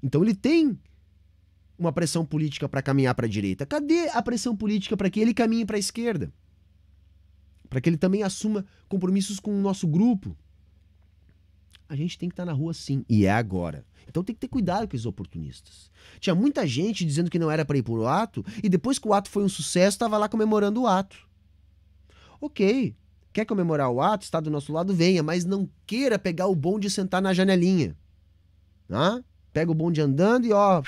Então ele tem uma pressão política para caminhar para a direita. Cadê a pressão política para que ele caminhe para a esquerda? Para que ele também assuma compromissos com o nosso grupo? A gente tem que estar tá na rua sim, e é agora. Então tem que ter cuidado com os oportunistas. Tinha muita gente dizendo que não era para ir pro ato, e depois que o ato foi um sucesso, estava lá comemorando o ato. Ok, quer comemorar o ato, está do nosso lado, venha, mas não queira pegar o bonde e sentar na janelinha. Tá? Pega o bonde andando e ó,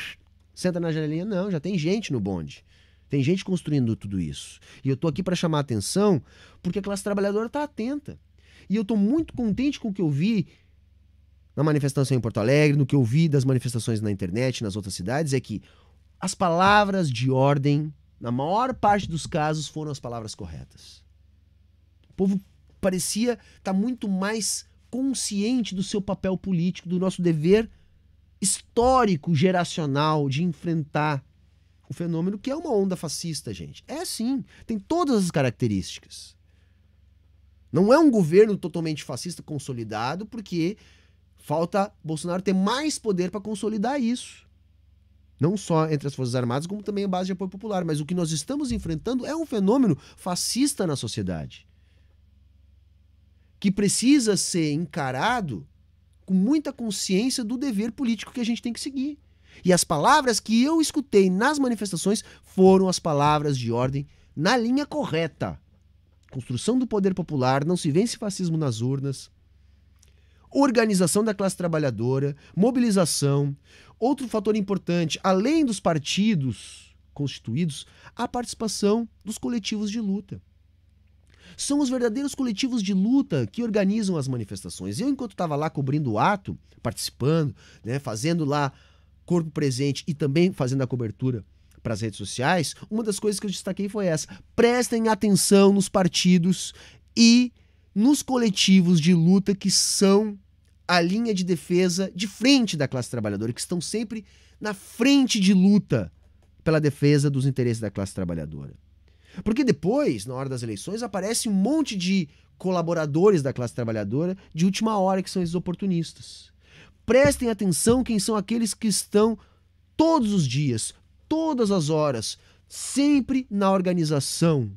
senta na janelinha. Não, já tem gente no bonde. Tem gente construindo tudo isso. E eu estou aqui para chamar a atenção porque a classe trabalhadora está atenta. E eu estou muito contente com o que eu vi na manifestação em Porto Alegre, no que eu vi das manifestações na internet, nas outras cidades, é que as palavras de ordem, na maior parte dos casos, foram as palavras corretas. O povo parecia estar tá muito mais consciente do seu papel político, do nosso dever histórico, geracional, de enfrentar o fenômeno que é uma onda fascista, gente. É sim, tem todas as características. Não é um governo totalmente fascista consolidado, porque falta Bolsonaro ter mais poder para consolidar isso. Não só entre as Forças Armadas, como também a base de apoio popular. Mas o que nós estamos enfrentando é um fenômeno fascista na sociedade que precisa ser encarado com muita consciência do dever político que a gente tem que seguir. E as palavras que eu escutei nas manifestações foram as palavras de ordem na linha correta. Construção do poder popular, não se vence fascismo nas urnas. Organização da classe trabalhadora, mobilização. Outro fator importante, além dos partidos constituídos, a participação dos coletivos de luta. São os verdadeiros coletivos de luta que organizam as manifestações. Eu, enquanto estava lá cobrindo o ato, participando, né, fazendo lá corpo presente e também fazendo a cobertura para as redes sociais, uma das coisas que eu destaquei foi essa: prestem atenção nos partidos e nos coletivos de luta que são a linha de defesa de frente da classe trabalhadora, que estão sempre na frente de luta pela defesa dos interesses da classe trabalhadora. Porque depois, na hora das eleições, aparece um monte de colaboradores da classe trabalhadora de última hora, que são esses oportunistas. Prestem atenção quem são aqueles que estão todos os dias, todas as horas, sempre na organização.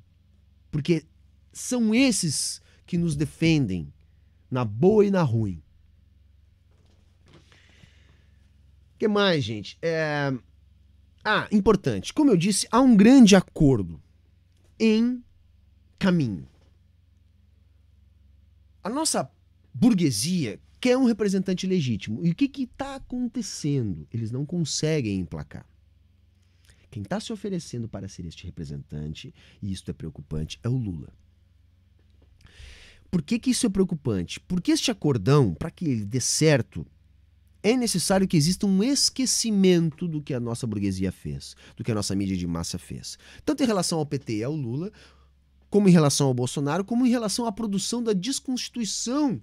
Porque são esses que nos defendem, na boa e na ruim. O que mais, gente? É... Ah, importante. Como eu disse, há um grande acordo em caminho. A nossa burguesia quer um representante legítimo. E o que está acontecendo? Eles não conseguem emplacar. Quem está se oferecendo para ser este representante, e isto é preocupante, é o Lula. Por que, que isso é preocupante? Porque este acordão, para que ele dê certo, é necessário que exista um esquecimento do que a nossa burguesia fez, do que a nossa mídia de massa fez. Tanto em relação ao PT e ao Lula, como em relação ao Bolsonaro, como em relação à produção da desconstituição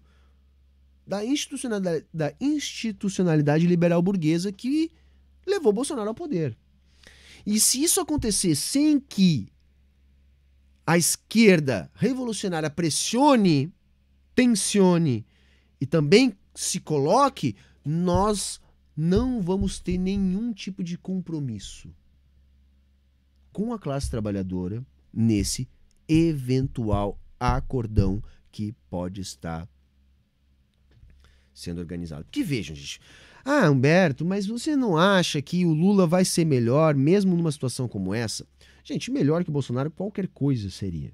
da institucionalidade, da institucionalidade liberal burguesa que levou Bolsonaro ao poder. E se isso acontecer sem que a esquerda revolucionária pressione, tensione e também se coloque nós não vamos ter nenhum tipo de compromisso com a classe trabalhadora nesse eventual acordão que pode estar sendo organizado. Porque vejam, gente. Ah, Humberto, mas você não acha que o Lula vai ser melhor mesmo numa situação como essa? Gente, melhor que o Bolsonaro qualquer coisa seria.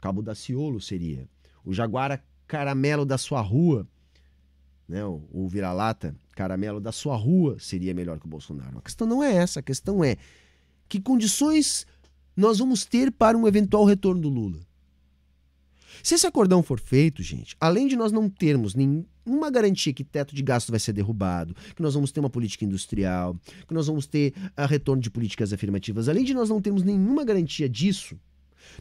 Cabo da Ciolo seria. O Jaguara Caramelo da sua rua né, o, o vira-lata caramelo da sua rua seria melhor que o Bolsonaro. A questão não é essa, a questão é que condições nós vamos ter para um eventual retorno do Lula. Se esse acordão for feito, gente, além de nós não termos nenhuma garantia que teto de gasto vai ser derrubado, que nós vamos ter uma política industrial, que nós vamos ter a ah, retorno de políticas afirmativas, além de nós não termos nenhuma garantia disso,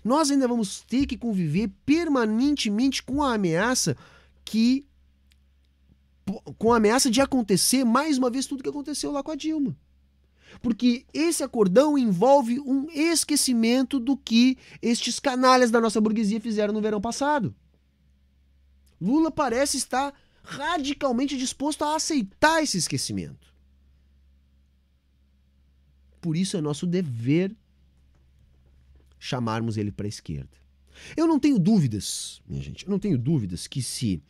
nós ainda vamos ter que conviver permanentemente com a ameaça que com a ameaça de acontecer mais uma vez tudo que aconteceu lá com a Dilma. Porque esse acordão envolve um esquecimento do que estes canalhas da nossa burguesia fizeram no verão passado. Lula parece estar radicalmente disposto a aceitar esse esquecimento. Por isso é nosso dever chamarmos ele para a esquerda. Eu não tenho dúvidas, minha gente, eu não tenho dúvidas que se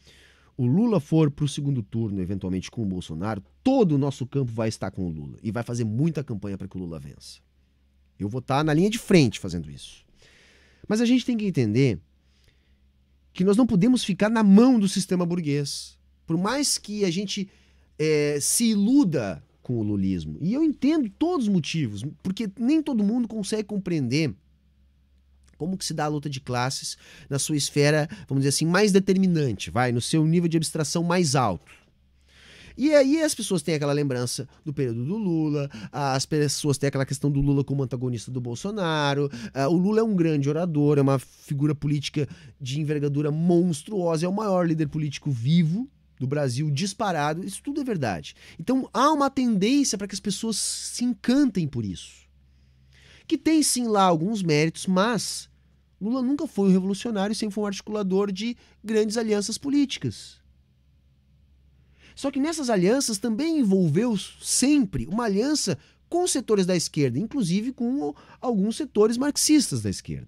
o Lula for para o segundo turno, eventualmente com o Bolsonaro, todo o nosso campo vai estar com o Lula e vai fazer muita campanha para que o Lula vença. Eu vou estar tá na linha de frente fazendo isso. Mas a gente tem que entender que nós não podemos ficar na mão do sistema burguês. Por mais que a gente é, se iluda com o lulismo. E eu entendo todos os motivos, porque nem todo mundo consegue compreender como que se dá a luta de classes na sua esfera, vamos dizer assim, mais determinante, vai, no seu nível de abstração mais alto. E aí as pessoas têm aquela lembrança do período do Lula, as pessoas têm aquela questão do Lula como antagonista do Bolsonaro. Ah, o Lula é um grande orador, é uma figura política de envergadura monstruosa, é o maior líder político vivo do Brasil disparado. Isso tudo é verdade. Então há uma tendência para que as pessoas se encantem por isso que tem sim lá alguns méritos, mas Lula nunca foi um revolucionário, e sempre foi um articulador de grandes alianças políticas. Só que nessas alianças também envolveu sempre uma aliança com setores da esquerda, inclusive com alguns setores marxistas da esquerda,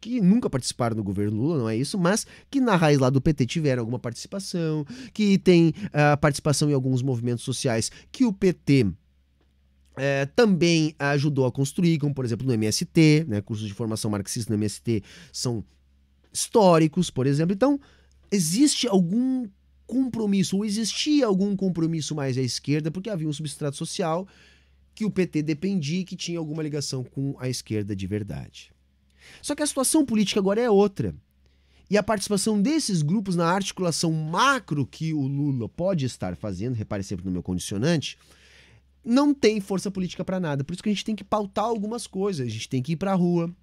que nunca participaram do governo Lula, não é isso, mas que na raiz lá do PT tiveram alguma participação, que tem uh, participação em alguns movimentos sociais que o PT é, também ajudou a construir, como por exemplo no MST, né, cursos de formação marxista no MST são históricos, por exemplo. Então, existe algum compromisso, ou existia algum compromisso mais à esquerda, porque havia um substrato social que o PT dependia e que tinha alguma ligação com a esquerda de verdade. Só que a situação política agora é outra. E a participação desses grupos na articulação macro que o Lula pode estar fazendo, repare sempre no meu condicionante, não tem força política para nada. Por isso que a gente tem que pautar algumas coisas. A gente tem que ir para a rua.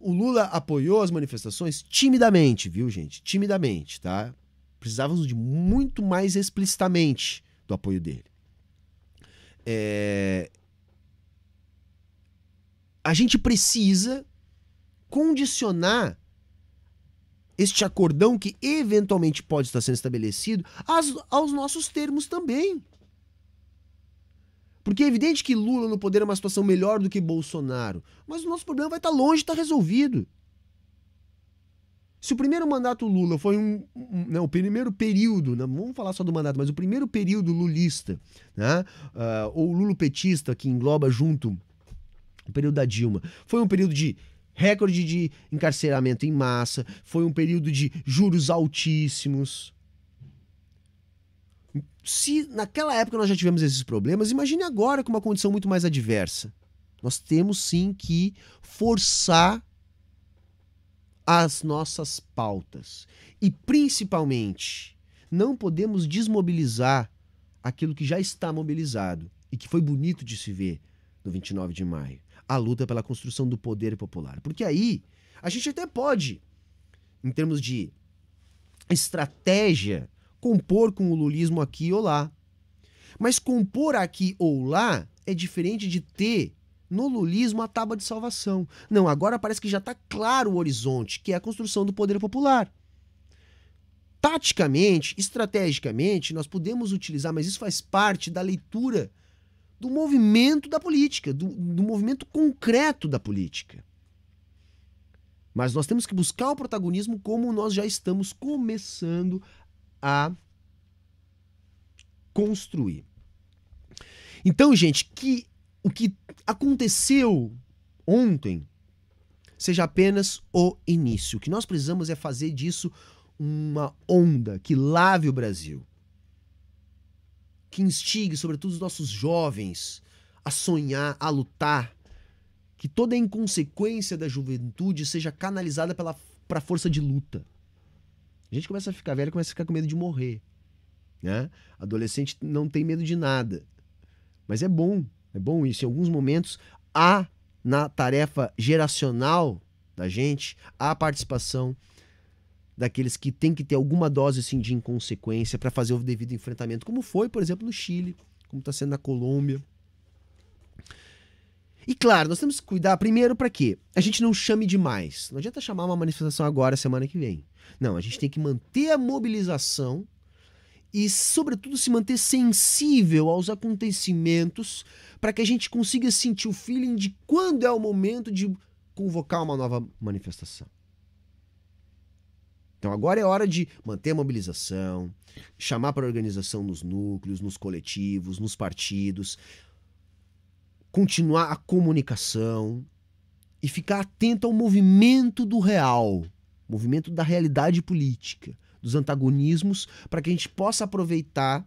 O Lula apoiou as manifestações timidamente, viu, gente? Timidamente, tá? Precisávamos de muito mais explicitamente do apoio dele. É... A gente precisa condicionar este acordão que eventualmente pode estar sendo estabelecido aos, aos nossos termos também. Porque é evidente que Lula no poder é uma situação melhor do que Bolsonaro, mas o nosso problema vai estar tá longe de tá estar resolvido. Se o primeiro mandato Lula foi um. um né, o primeiro período, né, vamos falar só do mandato, mas o primeiro período lulista, né, uh, ou lulopetista, que engloba junto o período da Dilma, foi um período de recorde de encarceramento em massa, foi um período de juros altíssimos, se naquela época nós já tivemos esses problemas, imagine agora com uma condição muito mais adversa. Nós temos sim que forçar as nossas pautas. E principalmente, não podemos desmobilizar aquilo que já está mobilizado e que foi bonito de se ver no 29 de maio a luta pela construção do poder popular. Porque aí a gente até pode, em termos de estratégia compor com o lulismo aqui ou lá. Mas compor aqui ou lá é diferente de ter no lulismo a tábua de salvação. Não, agora parece que já está claro o horizonte, que é a construção do poder popular. Taticamente, estrategicamente, nós podemos utilizar, mas isso faz parte da leitura do movimento da política, do, do movimento concreto da política. Mas nós temos que buscar o protagonismo como nós já estamos começando a construir. Então, gente, que o que aconteceu ontem seja apenas o início. O que nós precisamos é fazer disso uma onda que lave o Brasil, que instigue, sobretudo, os nossos jovens a sonhar, a lutar, que toda a inconsequência da juventude seja canalizada para a força de luta. A gente começa a ficar velho, começa a ficar com medo de morrer. Né? Adolescente não tem medo de nada. Mas é bom, é bom isso. Em alguns momentos, há na tarefa geracional da gente a participação daqueles que tem que ter alguma dose assim, de inconsequência para fazer o devido enfrentamento, como foi, por exemplo, no Chile, como está sendo na Colômbia. E claro, nós temos que cuidar primeiro para quê? A gente não chame demais. Não adianta chamar uma manifestação agora, semana que vem. Não, a gente tem que manter a mobilização e, sobretudo, se manter sensível aos acontecimentos para que a gente consiga sentir o feeling de quando é o momento de convocar uma nova manifestação. Então agora é hora de manter a mobilização, chamar para a organização nos núcleos, nos coletivos, nos partidos, continuar a comunicação e ficar atento ao movimento do real, movimento da realidade política, dos antagonismos, para que a gente possa aproveitar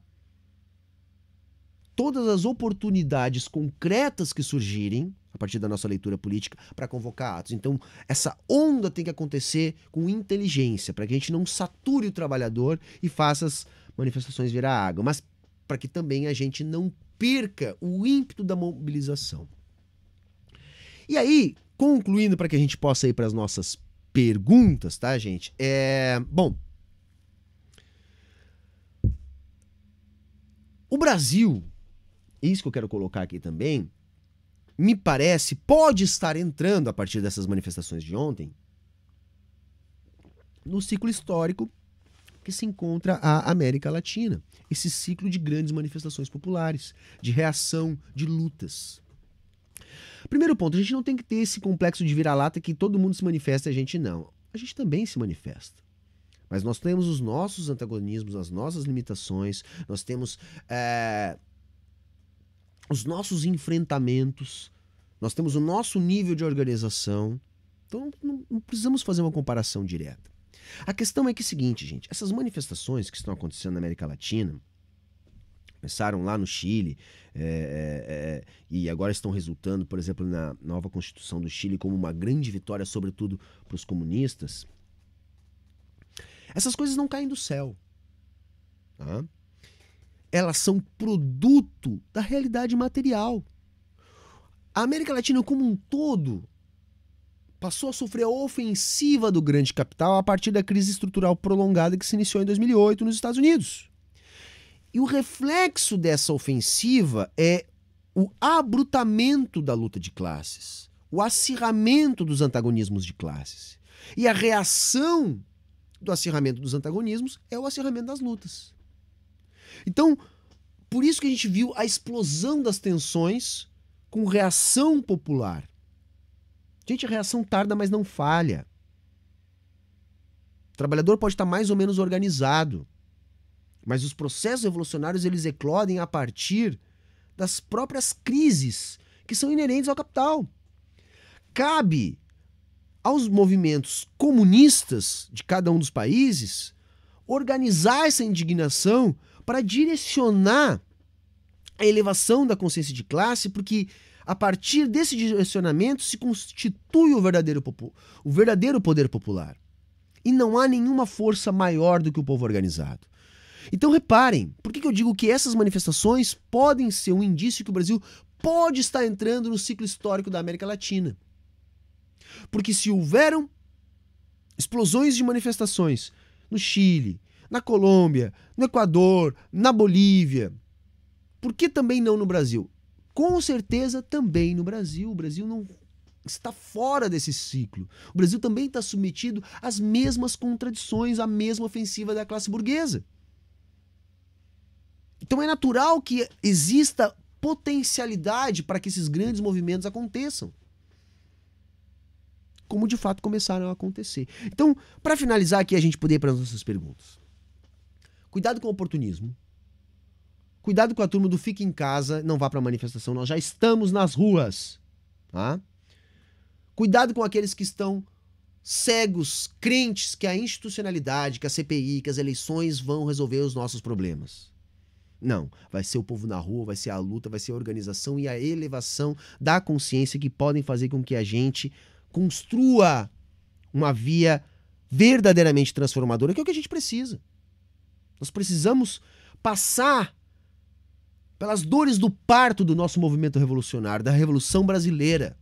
todas as oportunidades concretas que surgirem a partir da nossa leitura política para convocar atos. Então, essa onda tem que acontecer com inteligência, para que a gente não sature o trabalhador e faça as manifestações virar água, mas para que também a gente não perca o ímpeto da mobilização. E aí, concluindo para que a gente possa ir para as nossas perguntas, tá, gente? É, bom, o Brasil, é isso que eu quero colocar aqui também, me parece pode estar entrando a partir dessas manifestações de ontem no ciclo histórico que se encontra a América Latina. Esse ciclo de grandes manifestações populares, de reação, de lutas. Primeiro ponto, a gente não tem que ter esse complexo de vira-lata que todo mundo se manifesta e a gente não. A gente também se manifesta. Mas nós temos os nossos antagonismos, as nossas limitações, nós temos é, os nossos enfrentamentos, nós temos o nosso nível de organização. Então não, não precisamos fazer uma comparação direta. A questão é que é o seguinte, gente, essas manifestações que estão acontecendo na América Latina, começaram lá no Chile é, é, é, e agora estão resultando, por exemplo, na nova Constituição do Chile como uma grande vitória, sobretudo para os comunistas. Essas coisas não caem do céu. Tá? Elas são produto da realidade material. A América Latina como um todo passou a sofrer a ofensiva do grande capital a partir da crise estrutural prolongada que se iniciou em 2008 nos Estados Unidos. E o reflexo dessa ofensiva é o abrutamento da luta de classes, o acirramento dos antagonismos de classes. E a reação do acirramento dos antagonismos é o acirramento das lutas. Então, por isso que a gente viu a explosão das tensões com reação popular. Gente, a reação tarda, mas não falha. O trabalhador pode estar mais ou menos organizado, mas os processos revolucionários eles eclodem a partir das próprias crises que são inerentes ao capital. Cabe aos movimentos comunistas de cada um dos países organizar essa indignação para direcionar a elevação da consciência de classe, porque a partir desse direcionamento se constitui o verdadeiro, o verdadeiro poder popular. E não há nenhuma força maior do que o povo organizado. Então reparem, por que eu digo que essas manifestações podem ser um indício que o Brasil pode estar entrando no ciclo histórico da América Latina? Porque se houveram explosões de manifestações no Chile, na Colômbia, no Equador, na Bolívia, por que também não no Brasil? com certeza também no Brasil. O Brasil não está fora desse ciclo. O Brasil também está submetido às mesmas contradições, à mesma ofensiva da classe burguesa. Então é natural que exista potencialidade para que esses grandes movimentos aconteçam. Como de fato começaram a acontecer. Então, para finalizar aqui, a gente poder ir para as nossas perguntas. Cuidado com o oportunismo. Cuidado com a turma do fique em casa, não vá para manifestação, nós já estamos nas ruas, tá? Cuidado com aqueles que estão cegos, crentes que a institucionalidade, que a CPI, que as eleições vão resolver os nossos problemas. Não, vai ser o povo na rua, vai ser a luta, vai ser a organização e a elevação da consciência que podem fazer com que a gente construa uma via verdadeiramente transformadora, que é o que a gente precisa. Nós precisamos passar pelas dores do parto do nosso movimento revolucionário, da Revolução Brasileira.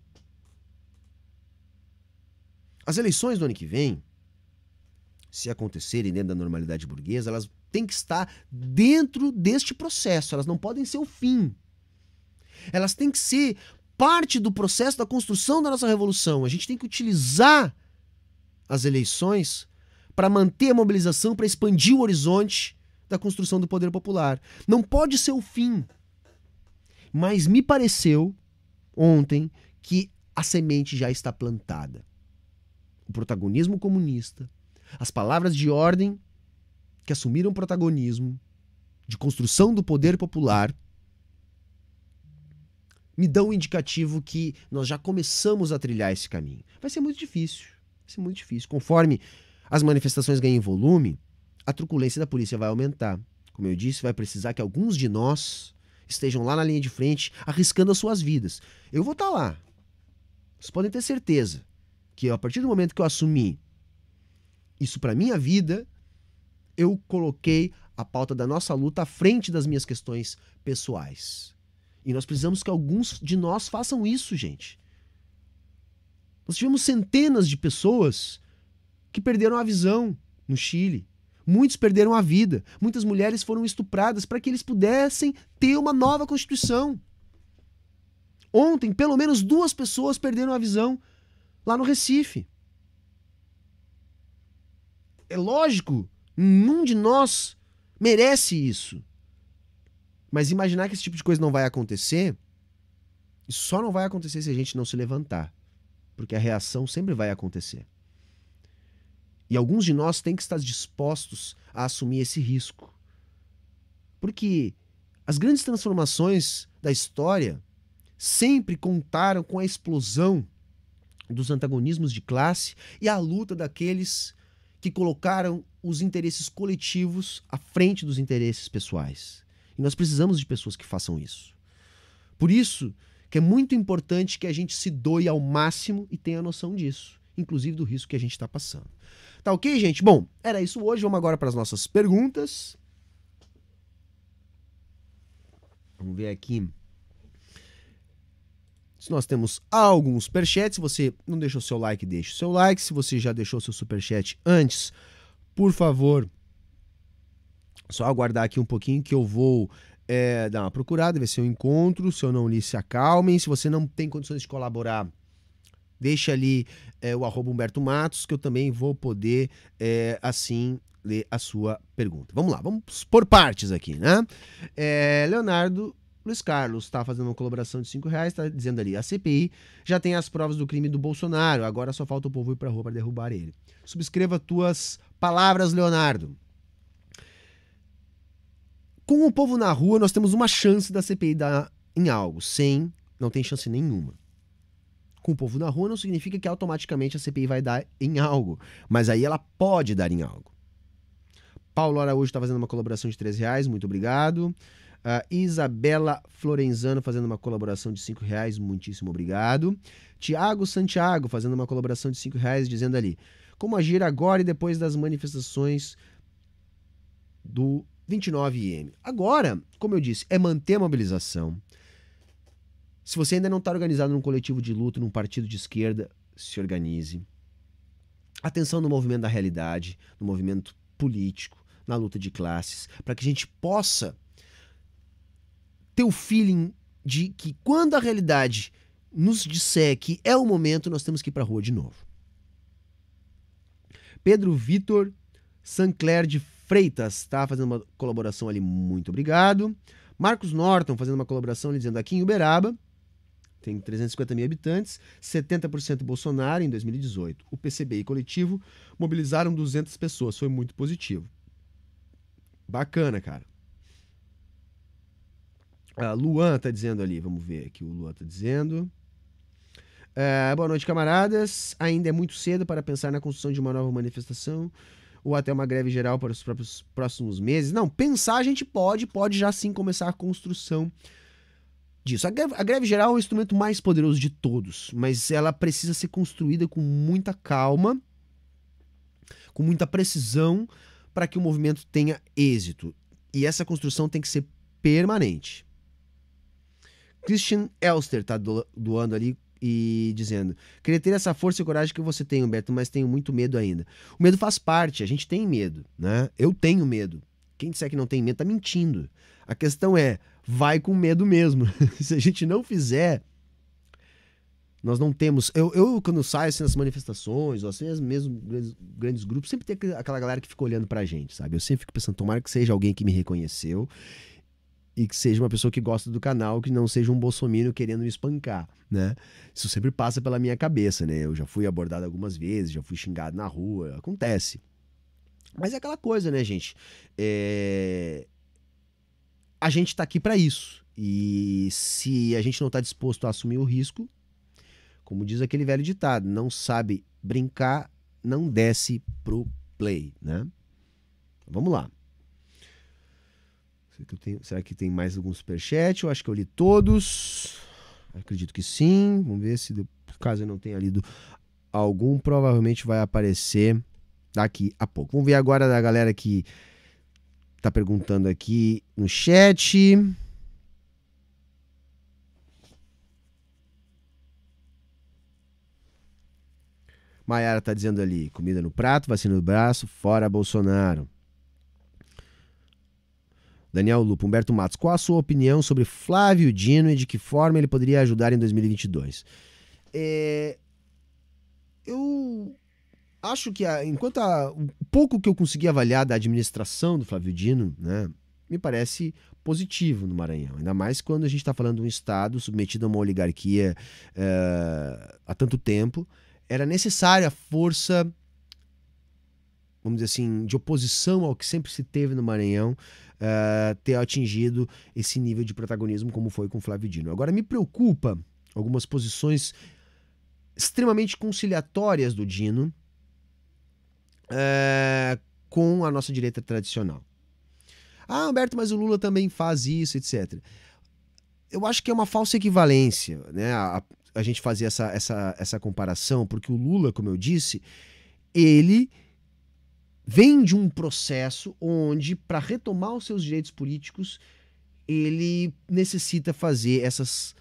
As eleições do ano que vem, se acontecerem dentro da normalidade burguesa, elas têm que estar dentro deste processo, elas não podem ser o fim. Elas têm que ser parte do processo da construção da nossa revolução. A gente tem que utilizar as eleições para manter a mobilização, para expandir o horizonte da construção do poder popular. Não pode ser o fim. Mas me pareceu ontem que a semente já está plantada. O protagonismo comunista, as palavras de ordem que assumiram protagonismo de construção do poder popular me dão um indicativo que nós já começamos a trilhar esse caminho. Vai ser muito difícil, vai ser muito difícil. Conforme as manifestações ganhem volume, a truculência da polícia vai aumentar. Como eu disse, vai precisar que alguns de nós estejam lá na linha de frente, arriscando as suas vidas. Eu vou estar tá lá. Vocês podem ter certeza que a partir do momento que eu assumi isso para minha vida, eu coloquei a pauta da nossa luta à frente das minhas questões pessoais. E nós precisamos que alguns de nós façam isso, gente. Nós tivemos centenas de pessoas que perderam a visão no Chile. Muitos perderam a vida, muitas mulheres foram estupradas para que eles pudessem ter uma nova Constituição. Ontem, pelo menos duas pessoas perderam a visão lá no Recife. É lógico, nenhum de nós merece isso. Mas imaginar que esse tipo de coisa não vai acontecer, só não vai acontecer se a gente não se levantar. Porque a reação sempre vai acontecer. E alguns de nós têm que estar dispostos a assumir esse risco. Porque as grandes transformações da história sempre contaram com a explosão dos antagonismos de classe e a luta daqueles que colocaram os interesses coletivos à frente dos interesses pessoais. E nós precisamos de pessoas que façam isso. Por isso que é muito importante que a gente se doe ao máximo e tenha noção disso, inclusive do risco que a gente está passando. Tá ok, gente? Bom, era isso hoje. Vamos agora para as nossas perguntas. Vamos ver aqui. Se nós temos alguns superchats, se você não deixou seu like, deixe o seu like. Se você já deixou seu superchat antes, por favor, só aguardar aqui um pouquinho que eu vou é, dar uma procurada, ver se eu encontro. Se eu não li, se acalmem. Se você não tem condições de colaborar Deixa ali é, o arroba Humberto Matos, que eu também vou poder, é, assim, ler a sua pergunta. Vamos lá, vamos por partes aqui, né? É, Leonardo Luiz Carlos está fazendo uma colaboração de 5 reais, está dizendo ali, a CPI já tem as provas do crime do Bolsonaro, agora só falta o povo ir para a rua para derrubar ele. Subscreva tuas palavras, Leonardo. Com o povo na rua, nós temos uma chance da CPI dar em algo. Sem, não tem chance nenhuma com o povo na rua não significa que automaticamente a CPI vai dar em algo, mas aí ela pode dar em algo. Paulo Araújo está fazendo uma colaboração de 3 reais, muito obrigado. Uh, Isabela Florenzano fazendo uma colaboração de 5 reais, muitíssimo obrigado. Tiago Santiago fazendo uma colaboração de 5 reais, dizendo ali: Como agir agora e depois das manifestações do 29M? Agora, como eu disse, é manter a mobilização, se você ainda não está organizado num coletivo de luta, num partido de esquerda, se organize. Atenção no movimento da realidade, no movimento político, na luta de classes, para que a gente possa ter o feeling de que quando a realidade nos disser que é o momento, nós temos que ir para a rua de novo. Pedro Vitor Sancler de Freitas está fazendo uma colaboração ali, muito obrigado. Marcos Norton fazendo uma colaboração ali dizendo aqui em Uberaba, tem 350 mil habitantes, 70% Bolsonaro em 2018. O PCB e coletivo mobilizaram 200 pessoas, foi muito positivo. Bacana, cara. A ah, Luan tá dizendo ali, vamos ver aqui o Luan tá dizendo. É, boa noite, camaradas. Ainda é muito cedo para pensar na construção de uma nova manifestação ou até uma greve geral para os próprios, próximos meses. Não, pensar a gente pode, pode já sim começar a construção disso. A greve, a greve, geral é o instrumento mais poderoso de todos, mas ela precisa ser construída com muita calma, com muita precisão, para que o movimento tenha êxito. E essa construção tem que ser permanente. Christian Elster está do, doando ali e dizendo: Queria ter essa força e coragem que você tem, Humberto, mas tenho muito medo ainda. O medo faz parte, a gente tem medo, né? Eu tenho medo. Quem disser que não tem medo está mentindo. A questão é vai com medo mesmo. Se a gente não fizer, nós não temos. Eu, eu quando saio assim, nas manifestações, ou assim, mesmo grandes, grandes, grupos, sempre tem aquela galera que fica olhando pra gente, sabe? Eu sempre fico pensando, tomara que seja alguém que me reconheceu e que seja uma pessoa que gosta do canal, que não seja um bolsominion querendo me espancar, né? Isso sempre passa pela minha cabeça, né? Eu já fui abordado algumas vezes, já fui xingado na rua, acontece. Mas é aquela coisa, né, gente? É a gente está aqui para isso. E se a gente não está disposto a assumir o risco, como diz aquele velho ditado, não sabe brincar, não desce pro play, né? Vamos lá. Será que, tenho, será que tem mais algum superchat? Eu acho que eu li todos. Acredito que sim. Vamos ver se, caso eu não tenha lido algum, provavelmente vai aparecer daqui a pouco. Vamos ver agora da galera que tá perguntando aqui no chat. Maiara tá dizendo ali: comida no prato, vacina no braço, fora Bolsonaro. Daniel Lupo, Humberto Matos, qual a sua opinião sobre Flávio Dino e de que forma ele poderia ajudar em 2022? É... Eu acho que a, enquanto a, o pouco que eu consegui avaliar da administração do Flávio Dino, né, me parece positivo no Maranhão, ainda mais quando a gente está falando de um estado submetido a uma oligarquia eh, há tanto tempo, era necessária a força, vamos dizer assim, de oposição ao que sempre se teve no Maranhão uh, ter atingido esse nível de protagonismo como foi com o Flávio Dino. Agora me preocupa algumas posições extremamente conciliatórias do Dino, é, com a nossa direita tradicional. Ah, Humberto, mas o Lula também faz isso, etc. Eu acho que é uma falsa equivalência, né? A, a gente fazer essa, essa, essa comparação, porque o Lula, como eu disse, ele vem de um processo onde, para retomar os seus direitos políticos, ele necessita fazer essas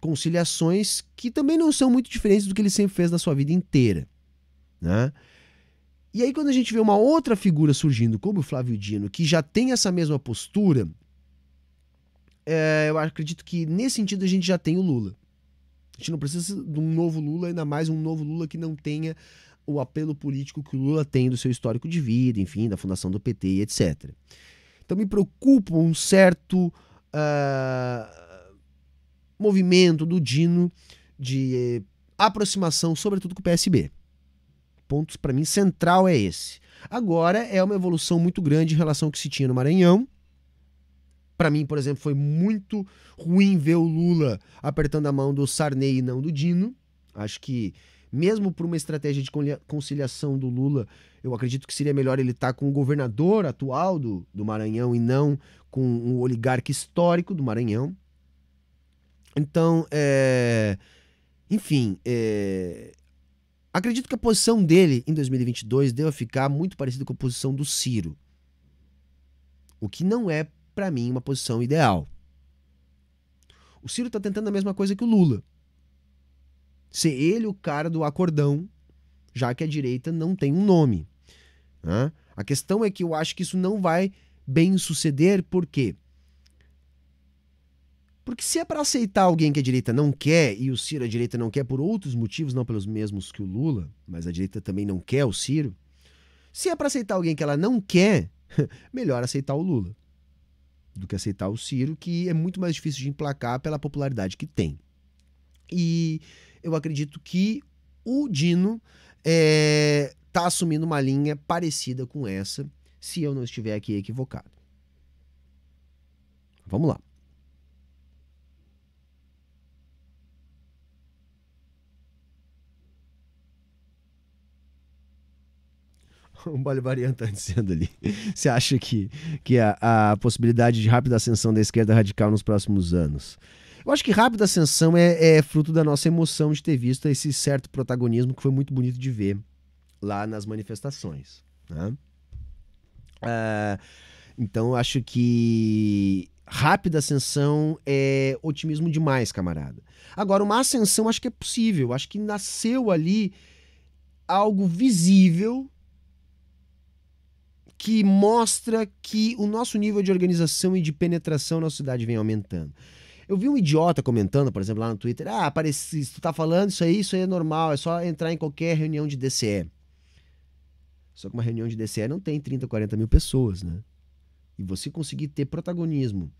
conciliações que também não são muito diferentes do que ele sempre fez na sua vida inteira, né? E aí, quando a gente vê uma outra figura surgindo, como o Flávio Dino, que já tem essa mesma postura, é, eu acredito que nesse sentido a gente já tem o Lula. A gente não precisa de um novo Lula, ainda mais um novo Lula que não tenha o apelo político que o Lula tem do seu histórico de vida, enfim, da fundação do PT, etc. Então me preocupa um certo uh, movimento do Dino de aproximação, sobretudo com o PSB pontos para mim central é esse. Agora é uma evolução muito grande em relação ao que se tinha no Maranhão. Para mim, por exemplo, foi muito ruim ver o Lula apertando a mão do Sarney e não do Dino. Acho que mesmo por uma estratégia de conciliação do Lula, eu acredito que seria melhor ele estar tá com o governador atual do, do Maranhão e não com um oligarca histórico do Maranhão. Então, é, enfim, é, Acredito que a posição dele em 2022 deva ficar muito parecida com a posição do Ciro. O que não é, para mim, uma posição ideal. O Ciro tá tentando a mesma coisa que o Lula. Ser ele o cara do acordão, já que a direita não tem um nome. Né? A questão é que eu acho que isso não vai bem suceder, por quê? Porque porque se é para aceitar alguém que a direita não quer, e o Ciro a direita não quer por outros motivos, não pelos mesmos que o Lula, mas a direita também não quer o Ciro, se é para aceitar alguém que ela não quer, melhor aceitar o Lula do que aceitar o Ciro, que é muito mais difícil de emplacar pela popularidade que tem. E eu acredito que o Dino está é, assumindo uma linha parecida com essa, se eu não estiver aqui equivocado. Vamos lá. um bolivariano está dizendo ali. Você acha que, que a, a possibilidade de rápida ascensão da esquerda radical nos próximos anos? Eu acho que rápida ascensão é, é, fruto da nossa emoção de ter visto esse certo protagonismo que foi muito bonito de ver lá nas manifestações. Né? Ah, então, eu acho que rápida ascensão é otimismo demais, camarada. Agora, uma ascensão acho que é possível. Acho que nasceu ali algo visível que mostra que o nosso nível de organização e de penetração na cidade vem aumentando. Eu vi um idiota comentando, por exemplo, lá no Twitter: ah, parece, tu tá falando isso aí, isso aí é normal, é só entrar em qualquer reunião de DCE. Só que uma reunião de DCE não tem 30, 40 mil pessoas, né? E você conseguir ter protagonismo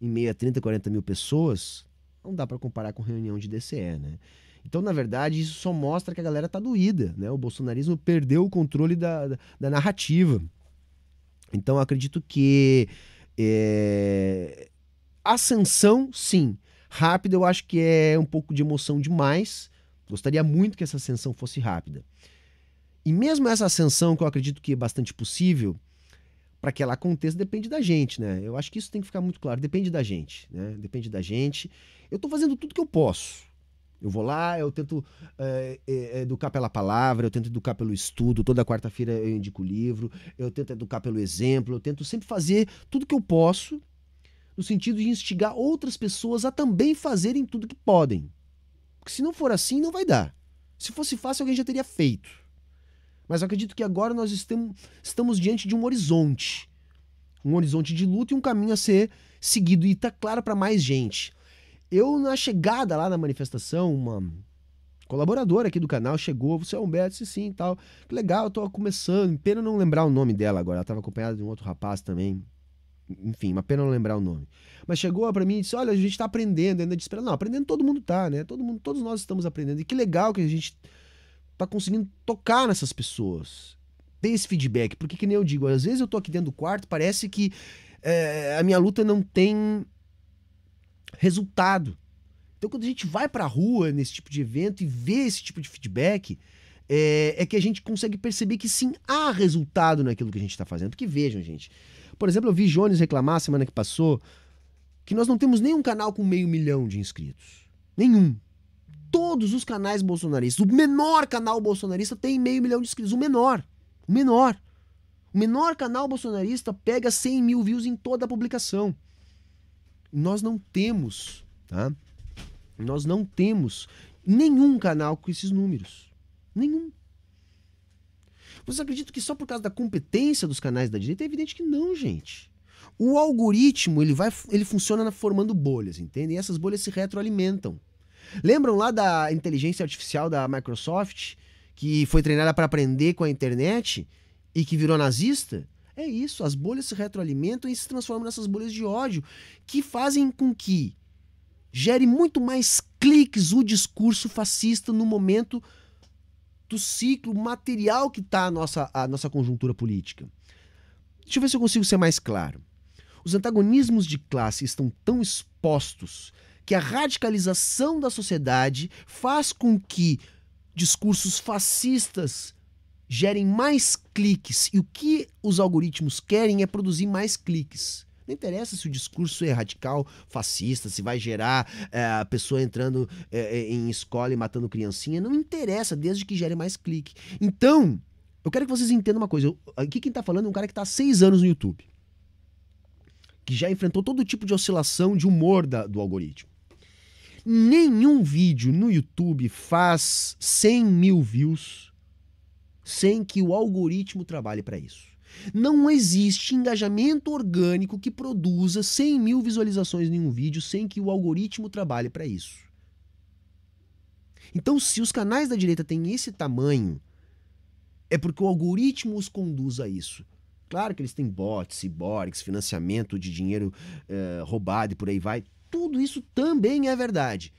em meio a 30, 40 mil pessoas, não dá para comparar com reunião de DCE, né? Então, na verdade, isso só mostra que a galera tá doída, né? O bolsonarismo perdeu o controle da, da, da narrativa. Então acredito que é... ascensão, sim. Rápida eu acho que é um pouco de emoção demais. Gostaria muito que essa ascensão fosse rápida. E mesmo essa ascensão, que eu acredito que é bastante possível, para que ela aconteça depende da gente, né? Eu acho que isso tem que ficar muito claro. Depende da gente, né? Depende da gente. Eu estou fazendo tudo que eu posso. Eu vou lá, eu tento é, é, educar pela palavra, eu tento educar pelo estudo. Toda quarta-feira eu indico livro, eu tento educar pelo exemplo, eu tento sempre fazer tudo que eu posso, no sentido de instigar outras pessoas a também fazerem tudo que podem. Porque se não for assim, não vai dar. Se fosse fácil, alguém já teria feito. Mas eu acredito que agora nós estamos, estamos diante de um horizonte um horizonte de luta e um caminho a ser seguido e está claro para mais gente. Eu, na chegada lá na manifestação, uma colaboradora aqui do canal chegou, você é Humberto, disse sim e tal. Que legal, eu tô começando. Pena não lembrar o nome dela agora. Ela tava acompanhada de um outro rapaz também. Enfim, uma pena não lembrar o nome. Mas chegou para mim e disse: Olha, a gente tá aprendendo. Ainda disse pra ela, não, aprendendo todo mundo tá, né? Todo mundo, todos nós estamos aprendendo. E que legal que a gente tá conseguindo tocar nessas pessoas. Ter esse feedback. Porque que nem eu digo, às vezes eu tô aqui dentro do quarto, parece que é, a minha luta não tem resultado. Então, quando a gente vai para a rua nesse tipo de evento e vê esse tipo de feedback, é, é que a gente consegue perceber que sim há resultado naquilo que a gente está fazendo. Porque vejam, gente. Por exemplo, eu vi Jones reclamar semana que passou que nós não temos nenhum canal com meio milhão de inscritos. Nenhum. Todos os canais bolsonaristas. O menor canal bolsonarista tem meio milhão de inscritos. O menor. O menor. O menor canal bolsonarista pega 100 mil views em toda a publicação. Nós não temos, tá? Nós não temos nenhum canal com esses números. Nenhum. Vocês acreditam que só por causa da competência dos canais da direita? É evidente que não, gente. O algoritmo, ele vai ele funciona formando bolhas, entende? E essas bolhas se retroalimentam. Lembram lá da inteligência artificial da Microsoft, que foi treinada para aprender com a internet e que virou nazista? É isso, as bolhas se retroalimentam e se transformam nessas bolhas de ódio que fazem com que gere muito mais cliques o discurso fascista no momento do ciclo material que está a nossa, a nossa conjuntura política. Deixa eu ver se eu consigo ser mais claro. Os antagonismos de classe estão tão expostos que a radicalização da sociedade faz com que discursos fascistas gerem mais cliques. E o que os algoritmos querem é produzir mais cliques. Não interessa se o discurso é radical, fascista, se vai gerar é, a pessoa entrando é, em escola e matando criancinha. Não interessa, desde que gere mais clique. Então, eu quero que vocês entendam uma coisa. aqui quem está falando é um cara que está há seis anos no YouTube. Que já enfrentou todo tipo de oscilação de humor da, do algoritmo. Nenhum vídeo no YouTube faz 100 mil views sem que o algoritmo trabalhe para isso. Não existe engajamento orgânico que produza 100 mil visualizações em um vídeo sem que o algoritmo trabalhe para isso. Então, se os canais da direita têm esse tamanho, é porque o algoritmo os conduz a isso. Claro que eles têm bots, ciborgues, financiamento de dinheiro eh, roubado e por aí vai. Tudo isso também é verdade.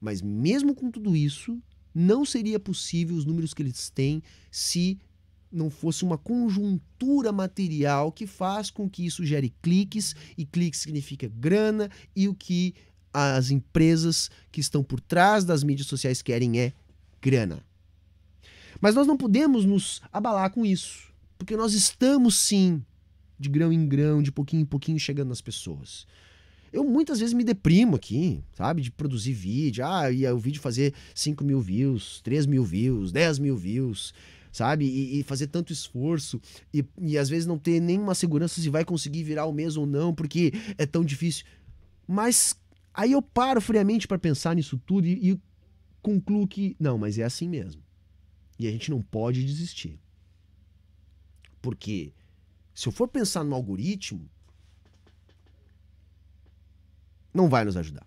Mas mesmo com tudo isso, não seria possível os números que eles têm se não fosse uma conjuntura material que faz com que isso gere cliques, e clique significa grana, e o que as empresas que estão por trás das mídias sociais querem é grana. Mas nós não podemos nos abalar com isso, porque nós estamos sim de grão em grão, de pouquinho em pouquinho chegando nas pessoas. Eu muitas vezes me deprimo aqui, sabe? De produzir vídeo. Ah, e o vídeo fazer 5 mil views, 3 mil views, 10 mil views, sabe? E, e fazer tanto esforço e, e às vezes não ter nenhuma segurança se vai conseguir virar o mês ou não, porque é tão difícil. Mas aí eu paro friamente para pensar nisso tudo e, e concluo que não, mas é assim mesmo. E a gente não pode desistir. Porque se eu for pensar no algoritmo, não vai nos ajudar.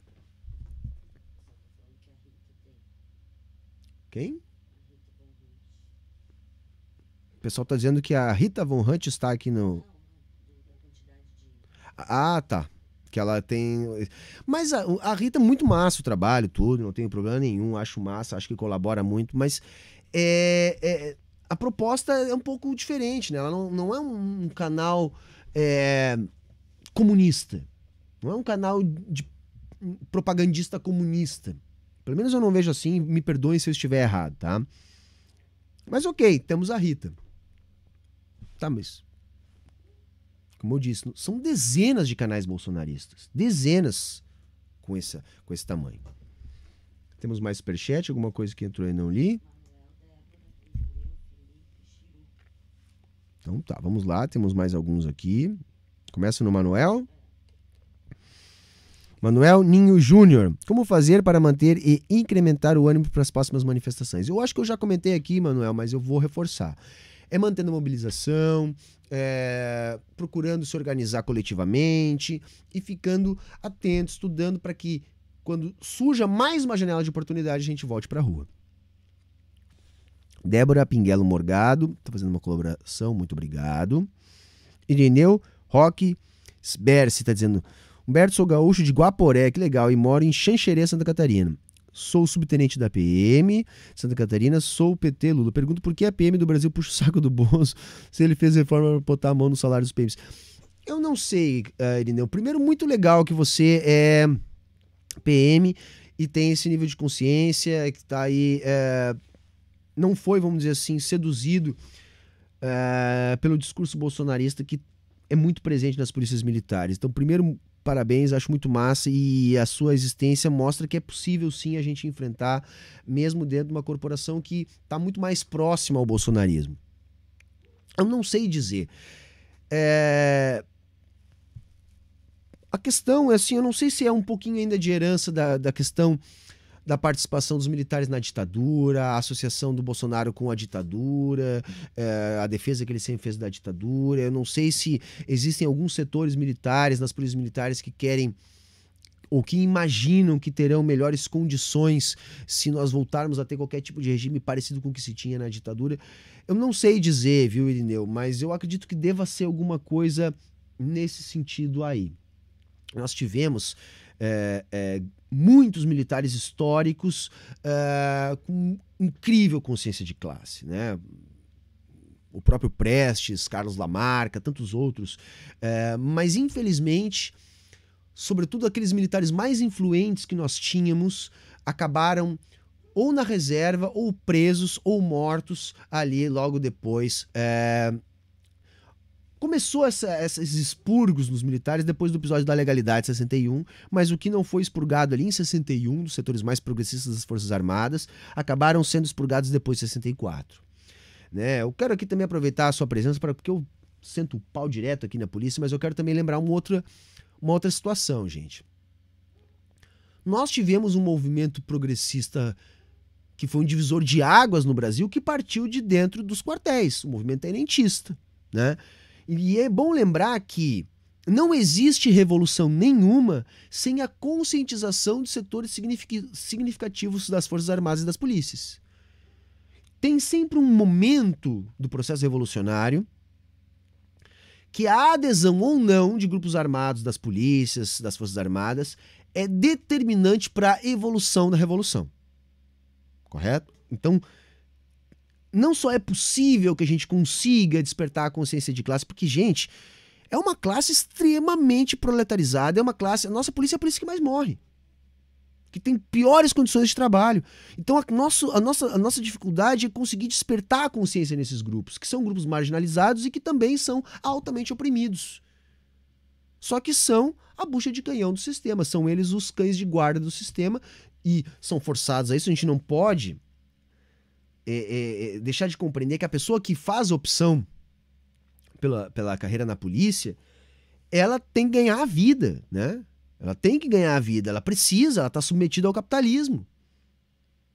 Quem? O pessoal está dizendo que a Rita Von Hunt está aqui no. Ah, tá. Que ela tem. Mas a, a Rita, é muito massa o trabalho, tudo, não tenho problema nenhum, acho massa, acho que colabora muito, mas é, é, a proposta é um pouco diferente, né? Ela não, não é um canal é, comunista. Não é um canal de propagandista comunista. Pelo menos eu não vejo assim, me perdoem se eu estiver errado, tá? Mas ok, temos a Rita. Tá, mas. Como eu disse, são dezenas de canais bolsonaristas. Dezenas com, essa, com esse tamanho. Temos mais superchat, alguma coisa que entrou e não li. Então tá, vamos lá, temos mais alguns aqui. Começa no Manuel. Manuel Ninho Júnior, como fazer para manter e incrementar o ânimo para as próximas manifestações? Eu acho que eu já comentei aqui, Manuel, mas eu vou reforçar. É mantendo a mobilização, é, procurando se organizar coletivamente e ficando atento, estudando para que quando surja mais uma janela de oportunidade a gente volte para a rua. Débora Pinguelo Morgado, está fazendo uma colaboração, muito obrigado. Irineu Roque Sberce está dizendo Humberto, sou gaúcho de Guaporé, que legal, e moro em Xanxerê, Santa Catarina. Sou subtenente da PM Santa Catarina, sou PT Lula. Pergunto por que a PM do Brasil puxa o saco do bolso se ele fez reforma para botar a mão no salário dos PMs. Eu não sei, uh, Irineu. Primeiro, muito legal que você é PM e tem esse nível de consciência é que está aí. É, não foi, vamos dizer assim, seduzido é, pelo discurso bolsonarista que é muito presente nas polícias militares. Então, primeiro, parabéns, acho muito massa e a sua existência mostra que é possível sim a gente enfrentar, mesmo dentro de uma corporação que está muito mais próxima ao bolsonarismo. Eu não sei dizer. É... A questão é assim, eu não sei se é um pouquinho ainda de herança da, da questão da participação dos militares na ditadura, a associação do Bolsonaro com a ditadura, é, a defesa que ele sempre fez da ditadura. Eu não sei se existem alguns setores militares, nas polícias militares, que querem ou que imaginam que terão melhores condições se nós voltarmos a ter qualquer tipo de regime parecido com o que se tinha na ditadura. Eu não sei dizer, viu, Irineu, mas eu acredito que deva ser alguma coisa nesse sentido aí. Nós tivemos é, é, muitos militares históricos uh, com incrível consciência de classe, né? O próprio Prestes, Carlos Lamarca, tantos outros. Uh, mas, infelizmente, sobretudo aqueles militares mais influentes que nós tínhamos, acabaram ou na reserva, ou presos, ou mortos ali logo depois uh, Começou essa, esses expurgos nos militares depois do episódio da legalidade 61, mas o que não foi expurgado ali em 61, dos setores mais progressistas das Forças Armadas, acabaram sendo expurgados depois de 64. Né? Eu quero aqui também aproveitar a sua presença, para porque eu sento o pau direto aqui na polícia, mas eu quero também lembrar uma outra, uma outra situação, gente. Nós tivemos um movimento progressista que foi um divisor de águas no Brasil que partiu de dentro dos quartéis, o movimento tenentista. Né? E é bom lembrar que não existe revolução nenhuma sem a conscientização de setores significativos das Forças Armadas e das polícias. Tem sempre um momento do processo revolucionário que a adesão ou não de grupos armados, das polícias, das Forças Armadas, é determinante para a evolução da revolução. Correto? Então, não só é possível que a gente consiga despertar a consciência de classe, porque, gente, é uma classe extremamente proletarizada, é uma classe. A nossa polícia é a polícia que mais morre. Que tem piores condições de trabalho. Então, a, nosso, a, nossa, a nossa dificuldade é conseguir despertar a consciência nesses grupos, que são grupos marginalizados e que também são altamente oprimidos. Só que são a bucha de canhão do sistema, são eles os cães de guarda do sistema e são forçados a isso. A gente não pode é, é, é, deixar de compreender que a pessoa que faz opção pela, pela carreira na polícia, ela tem que ganhar a vida, né? Ela tem que ganhar a vida, ela precisa, ela está submetida ao capitalismo.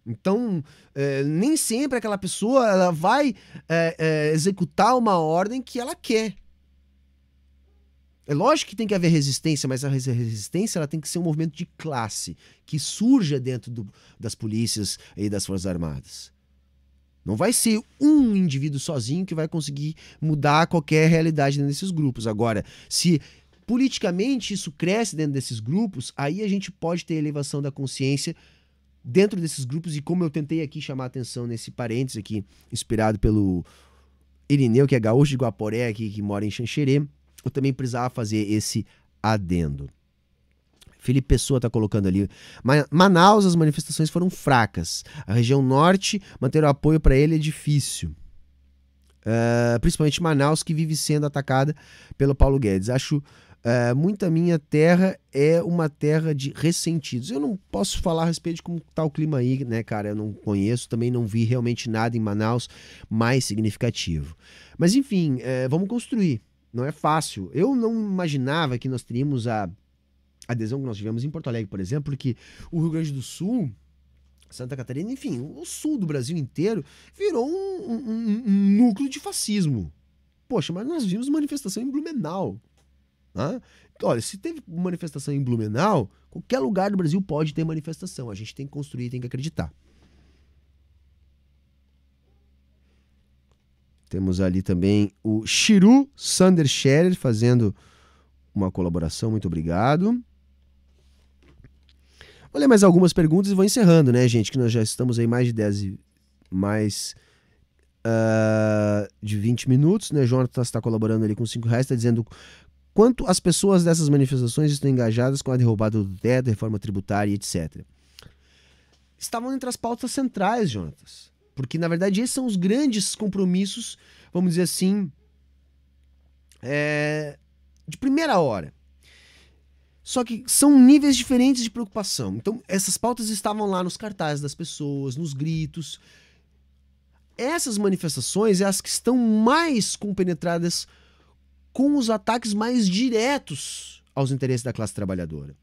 Então, é, nem sempre aquela pessoa ela vai é, é, executar uma ordem que ela quer. É lógico que tem que haver resistência, mas a resistência ela tem que ser um movimento de classe que surja dentro do, das polícias e das Forças Armadas. Não vai ser um indivíduo sozinho que vai conseguir mudar qualquer realidade dentro desses grupos. Agora, se politicamente isso cresce dentro desses grupos, aí a gente pode ter elevação da consciência dentro desses grupos. E como eu tentei aqui chamar atenção nesse parênteses aqui, inspirado pelo Irineu, que é gaúcho de Guaporé, aqui, que mora em Xanxerê, eu também precisava fazer esse adendo. Felipe Pessoa está colocando ali. Manaus, as manifestações foram fracas. A região norte, manter o apoio para ele é difícil. Uh, principalmente Manaus, que vive sendo atacada pelo Paulo Guedes. Acho uh, muita minha terra é uma terra de ressentidos. Eu não posso falar a respeito de como está o clima aí, né, cara? Eu não conheço, também não vi realmente nada em Manaus mais significativo. Mas enfim, uh, vamos construir. Não é fácil. Eu não imaginava que nós teríamos a adesão que nós tivemos em Porto Alegre, por exemplo, que o Rio Grande do Sul, Santa Catarina, enfim, o sul do Brasil inteiro virou um, um, um núcleo de fascismo. Poxa, mas nós vimos manifestação em Blumenau. Né? Então, olha, se teve manifestação em Blumenau, qualquer lugar do Brasil pode ter manifestação. A gente tem que construir, tem que acreditar. Temos ali também o Shiru Sander Scherer fazendo uma colaboração, muito obrigado. Vou ler mais algumas perguntas e vou encerrando, né, gente? Que nós já estamos aí mais de 10 mais uh, de 20 minutos, né? Jonathan está colaborando ali com 5 reais, está dizendo quanto as pessoas dessas manifestações estão engajadas com a derrubada do teto, reforma tributária, etc. Estavam entre as pautas centrais, Jonathan. Porque, na verdade, esses são os grandes compromissos, vamos dizer assim, é, de primeira hora. Só que são níveis diferentes de preocupação. Então, essas pautas estavam lá nos cartazes das pessoas, nos gritos. Essas manifestações é as que estão mais compenetradas com os ataques mais diretos aos interesses da classe trabalhadora.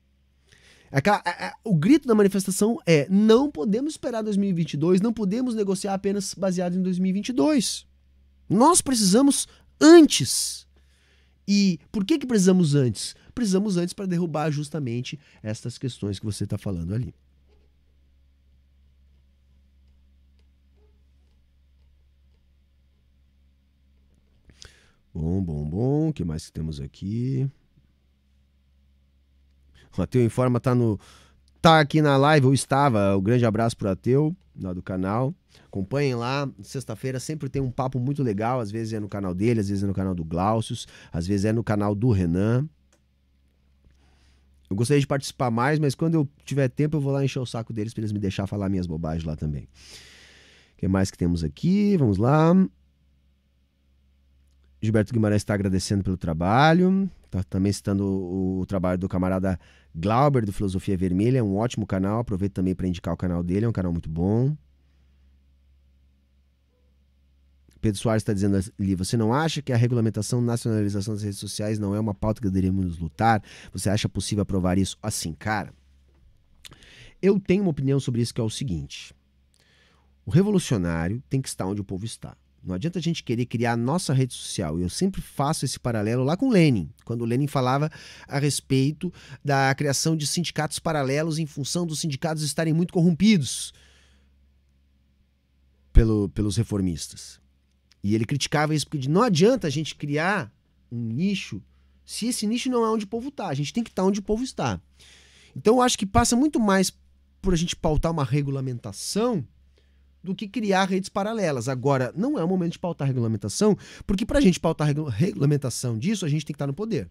É é, é, o grito da manifestação é: não podemos esperar 2022, não podemos negociar apenas baseado em 2022. Nós precisamos antes. E por que, que precisamos antes? precisamos antes para derrubar justamente estas questões que você está falando ali. Bom, bom, bom. O que mais que temos aqui? O Ateu Informa tá no tá aqui na live ou estava. Um grande abraço pro Ateu, lá do canal. Acompanhem lá, sexta-feira sempre tem um papo muito legal, às vezes é no canal dele, às vezes é no canal do Glaucius, às vezes é no canal do Renan. Eu gostaria de participar mais, mas quando eu tiver tempo, eu vou lá encher o saco deles para eles me deixar falar minhas bobagens lá também. O que mais que temos aqui? Vamos lá. Gilberto Guimarães está agradecendo pelo trabalho, está também citando o, o, trabalho do camarada Glauber, do Filosofia Vermelha, é um ótimo canal, aproveito também para indicar o canal dele, é um canal muito bom. Pedro Soares está dizendo ali: assim, você não acha que a regulamentação, nacionalização das redes sociais não é uma pauta que deveríamos lutar? Você acha possível aprovar isso? Assim, cara, eu tenho uma opinião sobre isso que é o seguinte: o revolucionário tem que estar onde o povo está. Não adianta a gente querer criar a nossa rede social. Eu sempre faço esse paralelo lá com Lenin, quando Lenin falava a respeito da criação de sindicatos paralelos em função dos sindicatos estarem muito corrompidos pelo, pelos reformistas. E ele criticava isso porque não adianta a gente criar um nicho se esse nicho não é onde o povo está. A gente tem que estar tá onde o povo está. Então eu acho que passa muito mais por a gente pautar uma regulamentação do que criar redes paralelas. Agora, não é o momento de pautar regulamentação, porque para a gente pautar a regulamentação disso, a gente tem que estar tá no poder.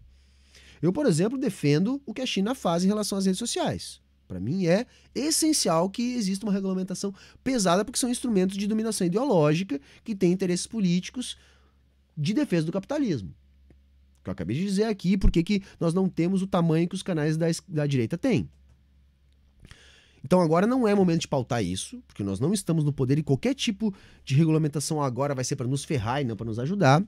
Eu, por exemplo, defendo o que a China faz em relação às redes sociais. Para mim é essencial que exista uma regulamentação pesada, porque são instrumentos de dominação ideológica que têm interesses políticos de defesa do capitalismo. Que eu acabei de dizer aqui porque que nós não temos o tamanho que os canais da, da direita têm. Então agora não é momento de pautar isso, porque nós não estamos no poder e qualquer tipo de regulamentação agora vai ser para nos ferrar e não para nos ajudar.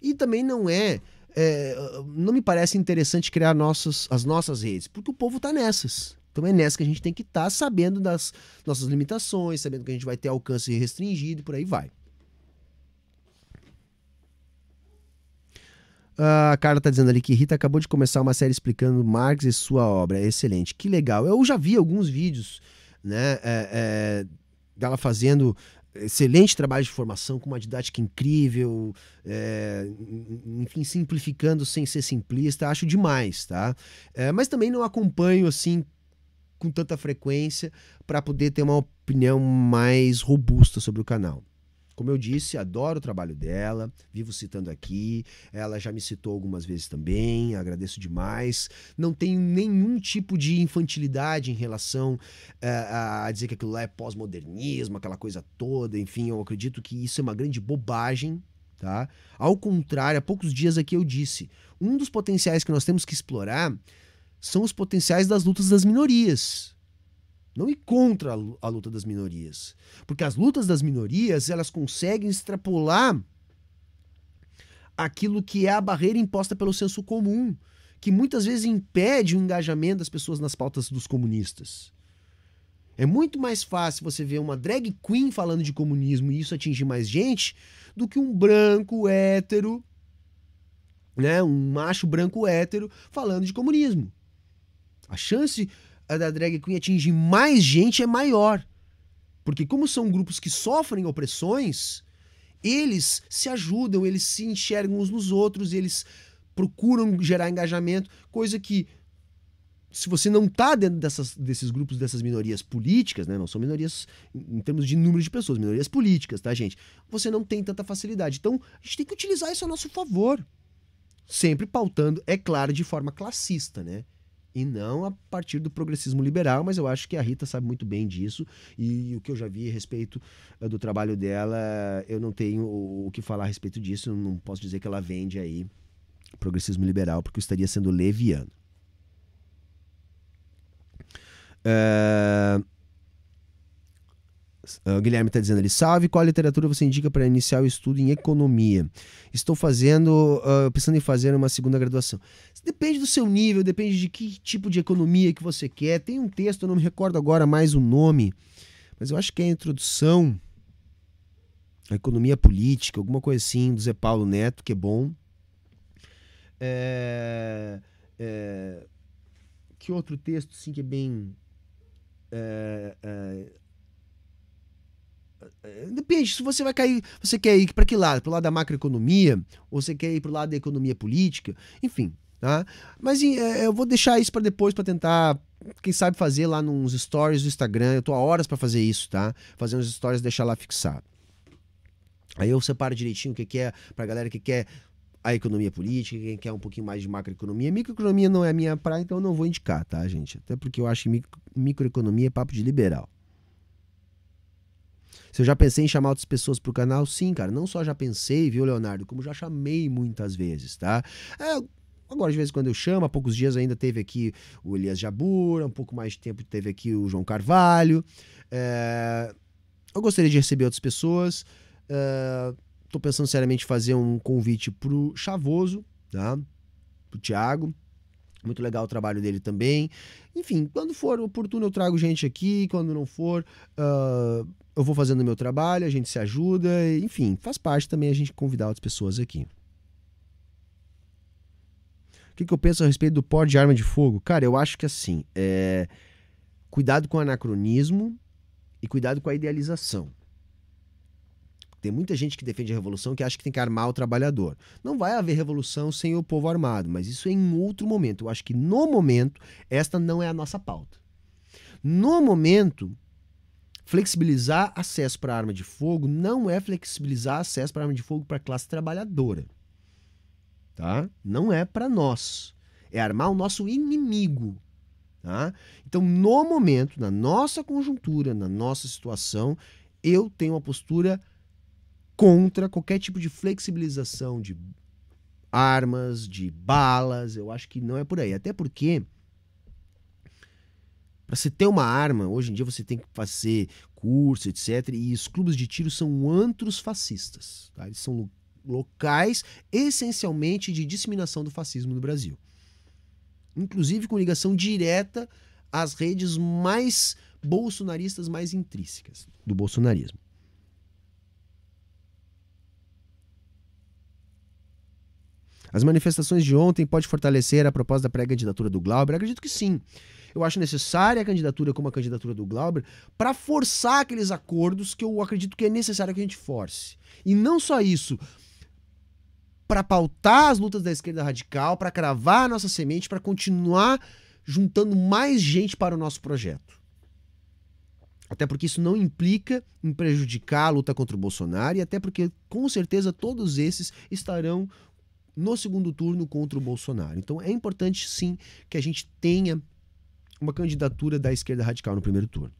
E também não é, é, não me parece interessante criar nossas, as nossas redes, porque o povo está nessas. Então é nessa que a gente tem que estar tá sabendo das nossas limitações, sabendo que a gente vai ter alcance restringido e por aí vai. a Carla está dizendo ali que Rita acabou de começar uma série explicando Marx e sua obra. excelente, que legal. Eu já vi alguns vídeos né, é, é, dela fazendo excelente trabalho de formação, com uma didática incrível, é, enfim, simplificando sem ser simplista, acho demais, tá? É, mas também não acompanho, assim, com tanta frequência para poder ter uma opinião mais robusta sobre o canal. Como eu disse, adoro o trabalho dela, vivo citando aqui, ela já me citou algumas vezes também, agradeço demais. Não tenho nenhum tipo de infantilidade em relação uh, a dizer que aquilo lá é pós-modernismo, aquela coisa toda, enfim, eu acredito que isso é uma grande bobagem, tá? Ao contrário, há poucos dias aqui eu disse, um dos potenciais que nós temos que explorar são os potenciais das lutas das minorias. Não ir contra a luta das minorias. Porque as lutas das minorias, elas conseguem extrapolar aquilo que é a barreira imposta pelo senso comum, que muitas vezes impede o engajamento das pessoas nas pautas dos comunistas. É muito mais fácil você ver uma drag queen falando de comunismo e isso atingir mais gente do que um branco hétero, né, um macho branco hétero falando de comunismo. A chance da drag queen atingir mais gente é maior. Porque como são grupos que sofrem opressões, eles se ajudam, eles se enxergam uns nos outros, eles procuram gerar engajamento, coisa que se você não está dentro dessas, desses grupos, dessas minorias políticas, né? Não são minorias em termos de número de pessoas, minorias políticas, tá, gente? Você não tem tanta facilidade. Então, a gente tem que utilizar isso a nosso favor. Sempre pautando, é claro, de forma classista, né? e não a partir do progressismo liberal, mas eu acho que a Rita sabe muito bem disso e o que eu já vi a respeito eh, do trabalho dela, eu não tenho o que falar a respeito disso, não posso dizer que ela vende aí progressismo liberal, porque eu estaria sendo leviano. Eh, Uh, Guilherme está dizendo ali, salve, qual literatura você indica para iniciar o estudo em economia? Estou fazendo, uh, pensando em fazer uma segunda graduação. Depende do seu nível, depende de que tipo de economia que você quer. Tem um texto, eu não me recordo agora mais o nome, mas eu acho que é a introdução à economia política, alguma coisa assim, do Zé Paulo Neto, que é bom. É, é, que outro texto, sim, que é bem... É, é Depende, se você vai cair, você quer ir para que lado? Para o lado da macroeconomia, ou você quer ir para o lado da economia política, enfim. Tá? Mas é, eu vou deixar isso para depois, para tentar, quem sabe, fazer lá nos stories do Instagram. Eu tô há horas para fazer isso, tá? Fazer uns stories e deixar lá fixado. Aí eu separo direitinho o que, que é para galera que quer a economia política, quem quer um pouquinho mais de macroeconomia. Microeconomia não é a minha praia, então eu não vou indicar, tá, gente? Até porque eu acho que micro, microeconomia é papo de liberal. Se eu já pensei em chamar outras pessoas pro canal, sim, cara. Não só já pensei, viu, Leonardo, como já chamei muitas vezes, tá? É, Agora, de vez em quando eu chamo, há poucos dias ainda teve aqui o Elias Jabura, um pouco mais de tempo teve aqui o João Carvalho. É... Eu gostaria de receber outras pessoas. Estou é, pensando seriamente em fazer um convite pro Chavoso, tá? Pro Thiago. Muito legal o trabalho dele também. Enfim, quando for oportuno, eu trago gente aqui. Quando não for, uh, eu vou fazendo meu trabalho, a gente se ajuda. Enfim, faz parte também a gente convidar outras pessoas aqui. O que, que eu penso a respeito do porte de arma de fogo? Cara, eu acho que assim, é... cuidado com o anacronismo e cuidado com a idealização. Tem muita gente que defende a revolução que acha que tem que armar o trabalhador. Não vai haver revolução sem o povo armado, mas isso é em outro momento. Eu acho que no momento, esta não é a nossa pauta. No momento, flexibilizar acesso para arma de fogo não é flexibilizar acesso para arma de fogo para a classe trabalhadora. Tá? Não é para nós. É armar o nosso inimigo. Tá? Então, no momento, na nossa conjuntura, na nossa situação, eu tenho uma postura contra qualquer tipo de flexibilização de armas, de balas. Eu acho que não é por aí. Até porque, para você ter uma arma, hoje em dia você tem que fazer curso, etc. E os clubes de tiro são antros fascistas. Tá? Eles são locais essencialmente de disseminação do fascismo no Brasil. Inclusive com ligação direta às redes mais bolsonaristas mais intrínsecas do bolsonarismo. As manifestações de ontem podem fortalecer a proposta da pré-candidatura do Glauber? Acredito que sim. Eu acho necessária a candidatura como a candidatura do Glauber para forçar aqueles acordos que eu acredito que é necessário que a gente force. E não só isso, para pautar as lutas da esquerda radical, para cravar a nossa semente, para continuar juntando mais gente para o nosso projeto. Até porque isso não implica em prejudicar a luta contra o Bolsonaro e até porque, com certeza, todos esses estarão no segundo turno contra o Bolsonaro. Então é importante sim que a gente tenha uma candidatura da esquerda radical no primeiro turno.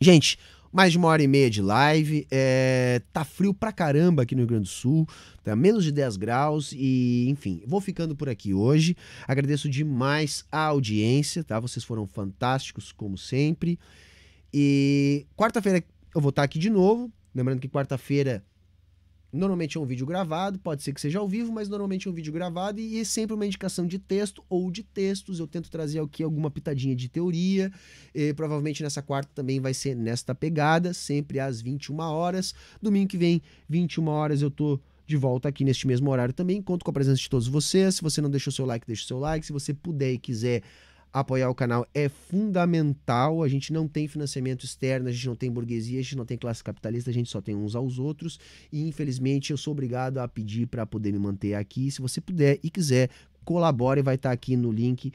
Gente, mais de uma hora e meia de live. É, tá frio pra caramba aqui no Rio Grande do Sul, tá menos de 10 graus e, enfim, vou ficando por aqui hoje. Agradeço demais a audiência, tá? Vocês foram fantásticos, como sempre. E quarta-feira eu vou estar aqui de novo. Lembrando que quarta-feira normalmente é um vídeo gravado, pode ser que seja ao vivo, mas normalmente é um vídeo gravado e é sempre uma indicação de texto ou de textos. Eu tento trazer aqui alguma pitadinha de teoria. E, provavelmente nessa quarta também vai ser nesta pegada, sempre às 21 horas. Domingo que vem, 21 horas, eu tô de volta aqui neste mesmo horário também. Conto com a presença de todos vocês. Se você não deixou seu like, deixe o seu like. Se você puder e quiser apoiar o canal é fundamental. A gente não tem financiamento externo, a gente não tem burguesia, a gente não tem classe capitalista, a gente só tem uns aos outros. E infelizmente eu sou obrigado a pedir para poder me manter aqui. Se você puder e quiser, colabore, vai estar tá aqui no link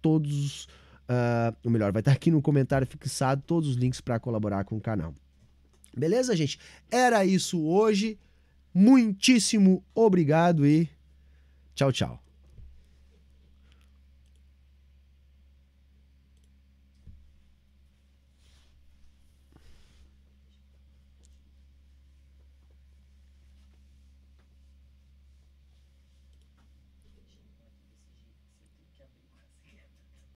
todos, uh, ou melhor, vai estar tá aqui no comentário fixado todos os links para colaborar com o canal. Beleza, gente? Era isso hoje. Muitíssimo obrigado e tchau, tchau.